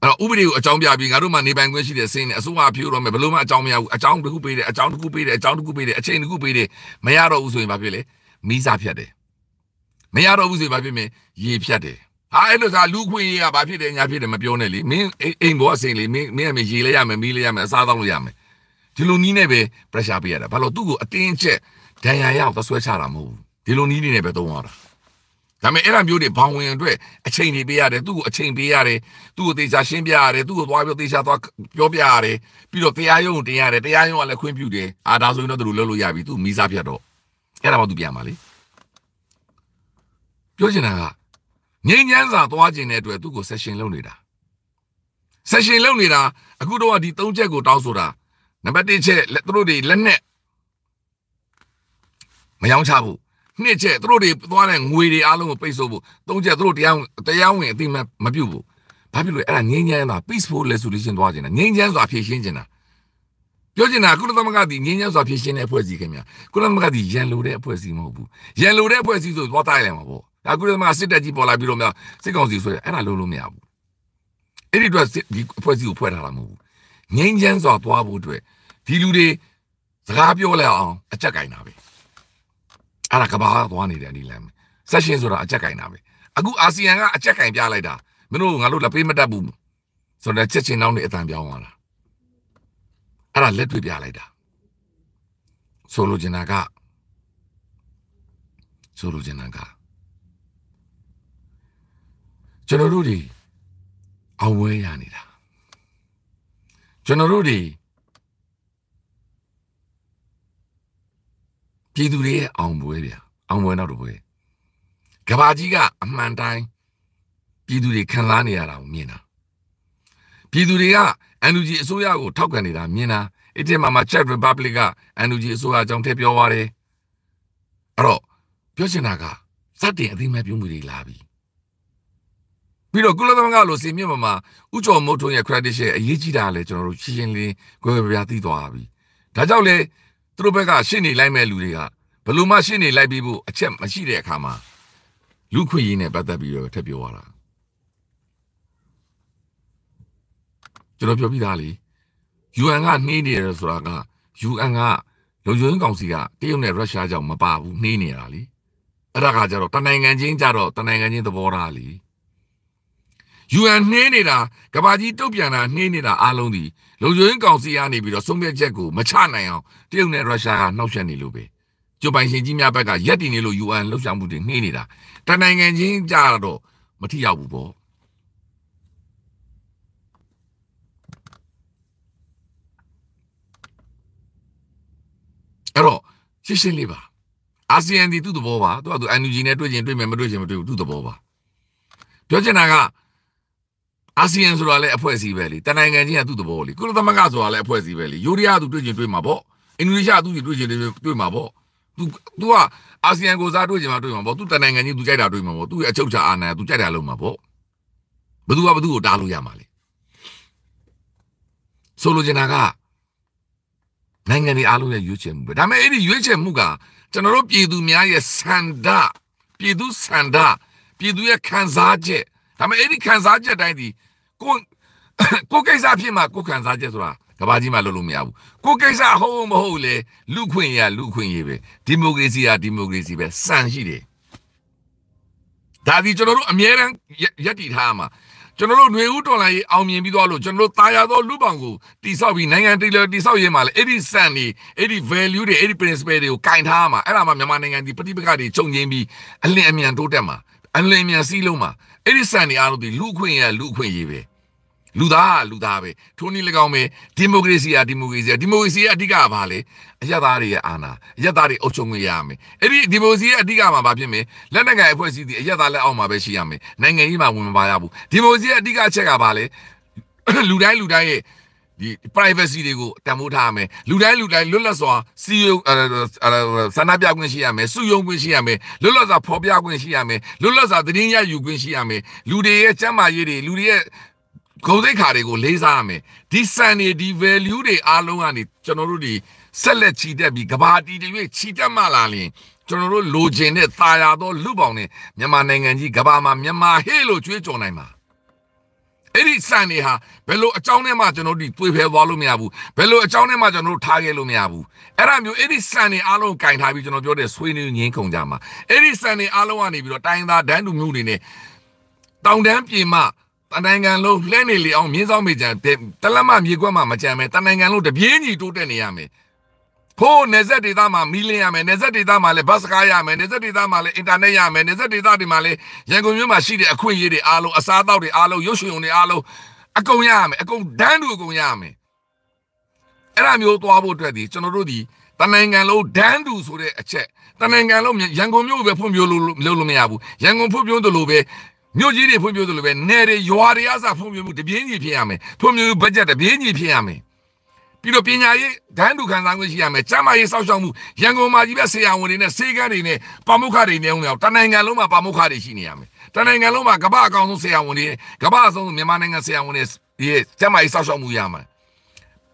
အဲ့တော့ဥပဒေကိုအကြောင်းပြပြီးငါတို့မှနေပိုင်ခွင့်ရှိတဲ့စင်းနဲ့အစိုးရဖြိုးတော့မယ်ဘယ်လိုမှအကြောင်းမရဘူးအကြောင်းတစ်ခုပေးတယ်အကြောင်းတစ်ခုပေးတယ်အကြောင်းတစ်ခုပေးတယ်အချိန်တစ်ခုပေးတယ်မရတော့ဘူးဆိုရင်ဘာဖြစ်လဲမိစားဖြတ်တယ်မရတော့ဘူးဆိုရင်ဘာဖြစ်မလဲရေဖြတ်တယ်ဟာအဲ့လိုစားလူခွေရကဘာဖြစ်တယ်ညာဖြစ်တယ်မပြောနဲ့လေမင်းအိမ်ဘောအစိမ်လေမင်းမင်းအမေရေလဲရမယ်မီးလဲရမယ်အစားသောက်လို့ရမယ်ဒီလိုနီးနဲ့ပဲ pressure ပေးရတာဘာလို့သူ့ကိုအတင်းအကျပ်ဒဏ်ရာရအောင်သဆွဲချတာမဟုတ်ဘူးဒီလိုနီးနေနဲ့ပဲသုံးရတာဒါပေမဲ့အဲ့ဒါမျိုးတွေဘောင်ဝင်အတွက်အချိန်တွေပေးရတယ်သူ့ကိုအချိန်ပေးရတယ်သူ့ကိုသေချာရှင်းပြရတယ်သူ့ကိုသွားပြောသေချာသွားပြောပြရတယ်ပြီးတော့တရားရုံးကိုတင်ရတယ်တရားရုံးကလည်းခွင့်ပြုတယ်အာဒါဆိုရင်တော့သူတို့လုပ်လို့ရပြီသူ့မိစားဖြတ်တော့အဲ့ဒါမှသူပြန်ပါလေပြောချင်တာကငိမ့်ညမ်းစာသွားခြင်းတဲ့အတွက်သူ့ကို session လုပ်နေတာ session လုပ်နေတာအခုတော့ဒီ၃ချက်ကိုတောင်းဆိုတာနံပါတ်၁ချက်သူတို့တွေလက်နဲ့မယောင်းချဘူးနှစ်ချက်သူတို့တွေသွားတဲ့ငွေတွေအားလုံးကိုပိတ်ဆို့ဖို့သုံးချက်သူတို့တရားတရားဝင်အသိမှမပြုတ်ဘူးဘာဖြစ်လို့အဲ့ဒါငြိမ်းချမ်းတာ peaceful resolution သွားကျင်တာငြိမ်းချမ်းစွာဖြည့်ရှင်းကျင်တာပြောချင်တာကုလသမဂ္ဂဒီငြိမ်းချမ်းစွာဖြည့်ရှင်းတဲ့အဖွဲ့အစည်းခင်ဗျာကုလသမဂ္ဂဒီရန်လိုတဲ့အဖွဲ့အစည်းမဟုတ်ဘူးရန်လိုတဲ့အဖွဲ့အစည်းဆိုသွားတိုက်လိုက်မှာပေါ့ဒါကုလသမဂ္ဂစစ်တပ်ကြီးပေါ်လာပြီးတော့များစစ်ကောင်စီဆိုရင်အဲ့ဒါလုံးလုံးမရဘူးအဲ့ဒီအတွက်ဒီအဖွဲ့အစည်းကိုဖွဲ့ထားတာမဟုတ်ဘူးငြိမ်းချမ်းစွာသွားဖို့အတွက်ဒီလူတွေစကားပြောလိုက်အောင် အကြက်ကင်တာပဲအဲ့ဒါကဘာသွားနေတယ်ဒီလမ်းဆက်ရှင်ဆိုတာအကြက်ကင်တာပဲအခုအာဆီယံကအကြက်ကင်ပြလိုက်တာမင်းတို့ငါတို့လက်ပေးမတတ်ဘူးဆိုတော့ချက်ချင်းနောက်နေအတန်ပြောင်းသွားတာအဲ့ဒါလက်တွေ့ပြလိုက်တာဆိုလိုချင်တာကဆိုလိုချင်တာကကျွန်တော်တို့ဒီအဝဲရနေတာကျွန်တော်တို့ဒီပြည်သူတွေရဲ့အောင်ပွဲဗျာအောင်ပွဲနောက်တစ်ပွဲကဘာကြီးကအမှန်တိုင်းပြည်သူတွေခံစားနေရတာကိုမြင်တာပြည်သူတွေက NUG အစိုးရကိုထောက်ခံနေတာမြင်တာအဲ့ဒီမှာမှာ Czech Republic က NUG အစိုးရအကြောင်းထည့်ပြောသွားတယ်အဲ့တော့ပြောချင်တာကစတင်အသိမဲ့ပြုမှုတွေလာပြီပြီးတော့ကုလသမဂ္ဂလိုစီမြင့်မှာမှာဥကျော်မုတ်ထွန်းရဲ့ credit share အရေးကြီးတာလည်းကျွန်တော်တို့ရှင်းရှင်းလင်းလင်းကွဲကွဲပြားသိသွားပြီဒါကြောင့်လေသူတို့ဘက်ကရှင်းနေလိုက်မဲ့လူတွေကဘလို့မှရှင်းနေလိုက်ပြီးဖို့အချက်မရှိတဲ့အခါမှာလူခွေရင်းနဲ့ပတ်သက်ပြီးတော့ထပ်ပြောရတာကျွန်တော်ပြောပြသားလေ UN ကနှေးနေတယ်ဆိုတာက UN ကလုံခြုံရေးကောင်စီကတရုတ်နဲ့ရုရှားကြောင့်မပါဘူးနှေးနေတာလေအဲ့ဒါကကြတော့တနိုင်ငံချင်းကြတော့တနိုင်ငံချင်းသဘောထားလေ UN နှေးနေတာကဘာကြီးတုတ်ပြန်တာနှေးနေတာအားလုံးဒီလုံခြုံရေးကောင်စီကနေပြီးတော့ဆုံးဖြတ်ချက်ကိုမချနိုင်အောင်တရုတ်နဲ့ရုရှားကနှောက်ယှက်နေလို့ပဲကျုပ်ပိုင်ရှင်ကြီးများဘက်ကရက်တည်နေလို့ UN လှုပ်ရှားမှုတွေနှိမ့်နေတာတနိုင်ငံချင်းကြတော့မထိရောက်ဘူးပေါ့အဲ့တော့ရှင်းရှင်းလေးပါအာဆီယံဒီသူ့သဘောပါသူကသူ NUG နဲ့တွေ့ချင်းတွေ့မယ်မတွေ့ချင်းမတွေ့ဘူးသူ့သဘောပါပြောချင်တာကအာဆီယံဆိုတာလည်းအဖွဲ့အစည်းပဲလေတနိုင်ငံချင်းကသူ့သဘောလေကုလသမဂ္ဂဆိုတာလည်းအဖွဲ့အစည်းပဲလေယူရီးယားသူတွေ့ချင်းတွေ့မှာပေါ့အင်ဒိုနီးရှားသူတွေ့ချင်းတွေ့မှာပေါ့ तू तू ကအာဆီယံကိုစားတွေ့ချင်မှတွေ့မှာပေါ့ तू တနိုင်ငံချင်း तू ကြိုက်တာတွေ့မှာပေါ့ तू ရဲ့အချုပ်ချာအာဏာ तू ကြိုက်တာလုပ်မှာပေါ့ဘသူကဘသူကိုတားလို့ရမှာလေဆိုလိုချင်တာကနိုင်ငံတွေအားလုံးရဲ့ရွေးချယ်မှုပဲဒါပေမဲ့အဲ့ဒီရွေးချယ်မှုကကျွန်တော်တို့ပြည်သူများရဲ့ဆန္ဒပြည်သူဆန္ဒပြည်သူရဲ့ခံစားချက်ဒါပေမဲ့အဲ့ဒီခံစားချက်တိုင်းဒီကိုကိုကိစ္စဖြစ်မှာကိုခံစားချက်ဆိုတာကဘာကြီးမှလုပ်လို့မရဘူးကိုကိစ္စဟုတ်မဟုတ်လေလူခွင့်ရလူခွင့်ရပဲဒီမိုကရေစီဟာဒီမိုကရေစီပဲစံရှိတယ်ဒါဒီကျွန်တော်တို့အမြဲတမ်းရက်တည်ထားမှာကျွန်တော်တို့ຫນွေဦးတော်လိုင်းရေးအောင်မြင်ပြီးသွားလို့ကျွန်တော်တို့တာယာသောလူပောင်ကိုတိဆောက်ပြီးနိုင်ငံတည်လတိဆောက်ရေးမှာလေအဲ့ဒီစံတွေအဲ့ဒီ value တွေအဲ့ဒီ principle တွေကိုကင်ထားမှာအဲ့ဒါမှမြန်မာနိုင်ငံဒီပဋိပက္ခတွေခြုံငင်းပြီးအလင်းအမြန်တိုးတက်မှာအလင်းအမြန်စီးလုံးမှာအဲ့ဒီစံနေအားလုံးဒီလူခွင့်ရလူခွင့်ရေးပဲလူသားကလူသားပဲထိုနည်း၎င်းပဲဒီမိုကရေစီကဒီမိုကရေစီကဒီမိုကရေစီကအဓိကကဘာလဲအယက်သားတွေရဲ့အာဏာအယက်သားတွေအုပ်ချုပ်ငွေရရမယ်အဲ့ဒီဒီမိုကရေစီရဲ့အဓိကမှာဘာဖြစ်မလဲလက်နက်ကိုင်အဖွဲ့အစည်းတွေအယက်သားလက်အောက်မှာပဲရှိရမယ်နိုင်ငံကြီးမှာဝင်မပါရဘူးဒီမိုကရေစီရဲ့အဓိကအချက်ကဘာလဲလူတိုင်းလူတိုင်းရဲ့ဒီ privacy တွေကိုတန်ဖိုးထားရမယ်လူတိုင်းလူတိုင်းလွတ်လပ်စွာစီယုံဆန္ဒပြခွင့်ရှိရမယ်စုယုံခွင့်ရှိရမယ်လွတ်လပ်စွာဖော်ပြခွင့်ရှိရမယ်လွတ်လပ်စွာသတင်းရယူခွင့်ရှိရမယ်လူတွေရဲ့ကျန်းမာရေးတွေလူတွေရဲ့ဂုဏ်သိက္ခာတွေကိုလေးစားရမယ်ဒီစံတွေဒီ value တွေအားလုံးကနေကျွန်တော်တို့ဒီဆက်လက်ချီတက်ပြီးကဘာတီတွေချီတက်မှလာရင်ကျွန်တော်တို့လိုချင်တဲ့သာယာသောလူပေါင်းနဲ့မြန်မာနိုင်ငံကြီးကဘာမှာမြန်မာဟေ့လို့ကြွေးကြော်နိုင်မှာအဲ့ဒီစံတွေဟာဘယ်လိုအကြောင်းနဲ့မှကျွန်တော်တို့တွေးဖဲသွားလို့မရဘူးဘယ်လိုအကြောင်းနဲ့မှကျွန်တော်တို့ထားခဲ့လို့မရဘူးအဲ့ဒါမျိုးအဲ့ဒီစံတွေအားလုံးကင်ထားပြီးကျွန်တော်ပြောတဲ့ဆွေးနွေးငင်းခုံကြမှာအဲ့ဒီစံတွေအားလုံးကနေပြီးတော့တိုင်းသားဒန်းလူမျိုးတွေနဲ့တောင်တန်းပြင်မှာတနိုင်ငံလုံးလှဲနေလေအောင်မြင်းဆောင်မေကြံတလက်မမြေကွက်မှာမကြံမဲတနိုင်ငံလုံးတပြေးညီတိုးတက်နေရမယ်ဖိုးနေဆက်ဒေသမှာမီးလင်းရမယ်နေဆက်ဒေသမှာလည်းဘတ်စကားရမယ်နေဆက်ဒေသမှာလည်းအင်တာနက်ရမယ်နေဆက်ဒေသတွေမှာလည်းရန်ကုန်မြို့မှာရှိတဲ့အခွင့်အရေးတွေအားလုံးအစားအသောက်တွေအားလုံးရုပ်ရှင်တွေအားလုံးအကုန်ရရမယ်အကုန်ဒန်းတူအကုန်ရရမယ်အဲ့ဒါမျိုးသွားဖို့အတွက်ဒီကျွန်တော်တို့ဒီတနိုင်ငံလုံးဒန်းတူဆိုတဲ့အချက်တနိုင်ငံလုံးရန်ကုန်မြို့ပဲဖွံ့ဖြိုးလို့လုပ်လို့မရဘူးရန်ကုန်ဖွံ့ဖြိုးတယ်လို့ပဲမြို့ကြီးတွေဖွံ့ဖြိုးတယ်လို့ပဲနယ်တွေရွာတွေအစားဖွံ့ဖြိုးမှုတပြင်းကြီးဖြစ်ရမယ်ဖွံ့ဖြိုးဘတ်ဂျက်တပြင်းကြီးဖြစ်ရမယ်ပြီးတော့ပညာရေးဒန်းတူခံစားခွင့်ရှိရမယ်ကျန်းမာရေးစောင့်ရှောက်မှုရန်ကုန်မှာကြီးပဲဆရာဝန်တွေနဲ့ဆေးကန်းတွေနဲ့ပါမုခတွေနေအောင်လေတနိုင်ငံလုံးမှာပါမုခတွေရှိနေရမယ်တနိုင်ငံလုံးမှာကမ္ဘာအကောင်ဆုံးဆရာဝန်တွေကမ္ဘာအဆုံးမြန်မာနိုင်ငံဆရာဝန်တွေဒီကျန်းမာရေးစောင့်ရှောက်မှုရမှာ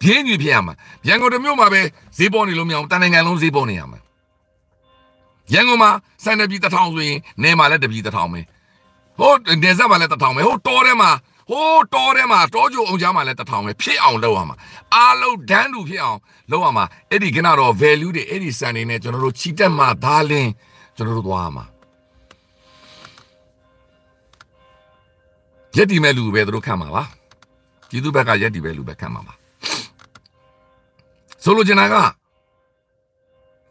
ပြင်းကြီးဖြစ်ရမှာရန်ကုန်တမျိုးမှာပဲဈေးပေါ်နေလို့မရအောင်တနိုင်ငံလုံးဈေးပေါ်နေရမှာရန်ကုန်မှာစံတပြီတထောင်ဆိုရင်နေမှာလည်းတပြီတထောင်ပဲဟိုနေဆက်မှာလည်းတထောင်ပဲဟိုတော်ထဲမှာဟိုးတော်ထဲမှာတောကြိုအောင်ကြားမှာလည်းတထောင်ပဲဖြစ်အောင်လုပ်ရမှာအာလုံးဒန်းတူဖြစ်အောင်လုပ်ရမှာအဲ့ဒီကနတော့ value တွေအဲ့ဒီစံတွေနဲ့ကျွန်တော်တို့ချီတက်မှဒါလင်းကျွန်တော်တို့သွားရမှာယက်တီမဲ့လူပဲတို့ခံမှာပါကျေးဇူးဘက်ကယက်တီပဲလူပဲခံမှာပါဆိုလိုချင်တာက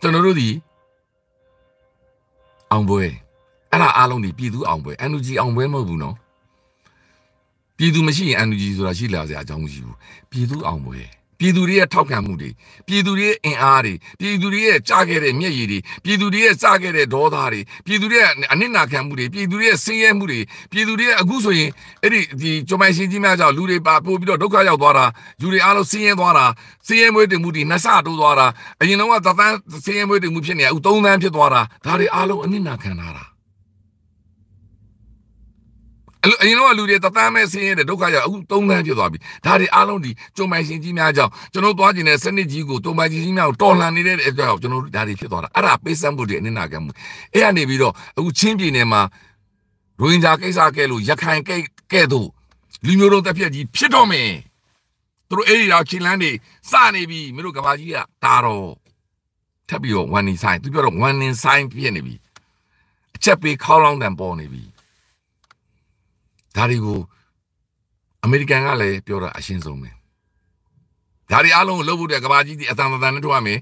ကျွန်တော်တို့ဒီအောင်ပွဲအဲ့ဒါအားလုံးဒီပြည်သူအောင်ပွဲ NUG အောင်ပွဲမဟုတ်ဘူးနော်ပြည်သူမရှိရင် NUG ဆိုတာရှိလာစရာအကြောင်းမရှိဘူးပြည်သူအောင်ပွဲပြည်သူတွေရဲ့ထောက်ခံမှုတွေပြည်သူတွေရဲ့အင်အားတွေပြည်သူတွေရဲ့ကြားခဲ့တဲ့မျက်ရည်တွေပြည်သူတွေရဲ့စခဲ့တဲ့ဒေါသတွေပြည်သူတွေရဲ့အနစ်နာခံမှုတွေပြည်သူတွေရဲ့ဆင်းရဲမှုတွေပြည်သူတွေရဲ့အခုဆိုရင်အဲ့ဒီဒီကြုံမိုင်ရှင်ကြီးများကြောင့်လူတွေပါပို့ပြီးတော့ဒုက္ခရောက်သွားတာလူတွေအားလုံးဆင်းရဲသွားတာဆင်းရဲမွေးတင်မှုတွေနှဆတိုးသွားတာအရင်တော့ကသန်းဆင်းရဲမွေးတင်မှုဖြစ်နေအခု၃သန်းဖြစ်သွားတာဒါတွေအားလုံးအနစ်နာခံလာတာအဲ့လိုအရင်တော့လူတွေတသမ်းမဲ့ဆင်းရဲတဲ့ဒုက္ခရောက်အခုသုံးသန်းဖြစ်သွားပြီဒါတွေအားလုံးဒီကြုံပိုင်ရှင်ကြီးများကြောင့်ကျွန်တော်သွားကျင်တဲ့စနစ်ကြီးကိုတုံပိုင်ရှင်ကြီးများကိုတော်လှန်နေတဲ့အတွက်ကြောင့်ကျွန်တော်တို့ဒါတွေဖြစ်သွားတာအဲ့ဒါပေးဆမ်းမှုတွေအနစ်နာခံမှုအဲ့ကနေပြီးတော့အခုချင်းပြည်နယ်မှာရိုဟင်ဂျာကိစ္စကဲလို့ရခိုင်ကဲကဲတို့လူမျိုးလုံးတက်ပြက်ကြီးဖြစ်တော့မယ်သူတို့အဲ့ဒီတော့ချင်းလန်းတွေစနေပြီမင်းတို့ကဘာကြီးကဒါတော့ထပ်ပြီးတော့ one in sign သူပြောတော့ one in sign ဖြစ်နေပြီအချက်ပေးခေါလောင်းတန်ပေါ်နေပြီဒါတွေကိုအမေရိကန်ကလည်းပြောတာအရှင်းဆုံးပဲဒါတွေအားလုံးကိုလုပ်ဖို့တက်ကဘာကြီးဒီအတန်တန်နဲ့ထုတ်ရမယ်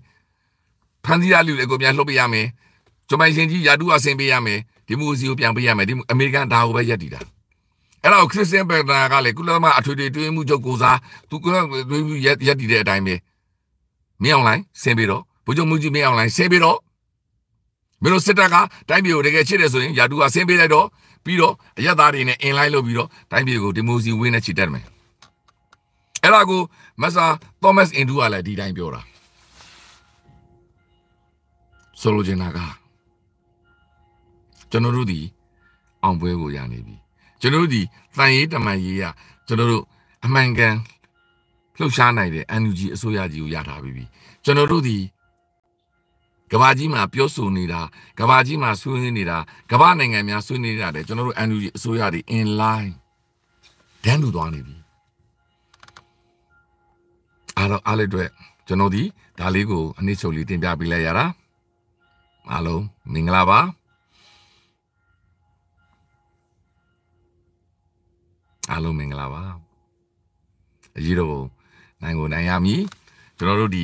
ဖန်စီရလူတွေကိုပြန်လှုပ်ပေးရမယ်ဂျမိုင်ရှင်ကြီးယာတူအဆင်ပေးရမယ်ဒီမိုစီကိုပြန်ပေးရမယ်ဒီအမေရိကန်ဒါကိုပဲရက်တည်တာအဲ့တော့ခရစ်စတန်ဘက်နာကလည်းကုလသမဂ္ဂအထွေထွေတွင်းမှုချုပ်ကိုစားသူကတွင်းမှုရက်ရက်တည်တဲ့အတိုင်းပဲမင်းအောင်လိုင်းဆင်ပေးတော့ဘုချုပ်မှုကြီးမင်းအောင်လိုင်းဆင်ပေးတော့မင်းတို့စစ်တပ်ကတိုင်းပြည်ကိုတကယ်ချစ်တယ်ဆိုရင်ယာတူကဆင်ပေးလိုက်တော့ပြီးတော့အရက်သားတွေနဲ့အင်လိုက်လုပ်ပြီးတော့တိုင်းပြည်ကိုဒီမိုစီဝင်းနဲ့ချီတက်တယ်မယ်အဲ့ဒါကိုမဆာသောမတ်အင်ဒူကလည်းဒီတိုင်းပြောတာဆိုလိုချင်တာကကျွန်တော်တို့ဒီအောင်ပွဲကိုရနေပြီကျွန်တော်တို့ဒီတန်ရေးတမန်ရေးရကျွန်တော်တို့အမှန်ကန်လှုပ်ရှားနိုင်တဲ့ NUG အစိုးရကြီးကိုရထားပြီးပြီကျွန်တော်တို့ဒီကဘာကြီးမှာပြောဆိုနေတာကဘာကြီးမှာဆွေးနွေးနေတာကဘာနိုင်ငံများဆွေးနွေးနေတာလေကျွန်တော်တို့ NUG အစိုးရတွေ in line တန်းတူသွားနေပြီအားလုံးအားလည်းတွေ့ကျွန်တော်ဒီဒါလေးကိုအနည်းချုပ်လေးတင်ပြပေးလိုက်ရတာအားလုံးမင်္ဂလာပါအားလုံးမင်္ဂလာပါအကြီးတော်နိုင်ကိုနိုင်ရမည်ကျွန်တော်တို့ဒီ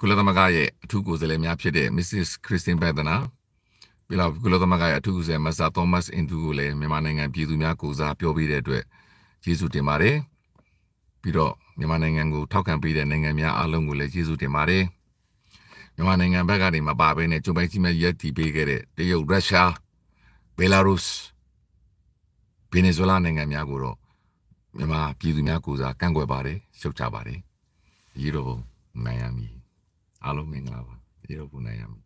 ကုလသမဂ္ဂရဲ့အထူးကိုယ်စားလှယ်များဖြစ်တဲ့ Mrs. Christine Bethana ပြီးတော့ကုလသမဂ္ဂရဲ့အထူးကိုယ်စားလှယ် Mr. Thomas Indu ကိုလည်းမြန်မာနိုင်ငံပြည်သူများကိုစားပြောပေးတဲ့အတွက်ကျေးဇူးတင်ပါတယ်ပြီးတော့မြန်မာနိုင်ငံကိုထောက်ခံပေးတဲ့နိုင်ငံများအားလုံးကိုလည်းကျေးဇူးတင်ပါတယ်မြန်မာနိုင်ငံဘက်ကနေမပါဘဲနဲ့ဂျွန်ပိုင်စီမဲ့ရက်တီပေးခဲ့တဲ့တရုတ်ရုရှားဘယ်လာရုစ်ဗင်နီဇွဲလားနိုင်ငံများကိုတော့မြန်မာပြည်သူများကိုစားကန့်ကွက်ပါတယ်ရှုတ်ချပါတယ်ရေတော်နိုင်ရမည်အားလုံးမင်္ဂလာပါရေတော့ပူနိုင်ရမည်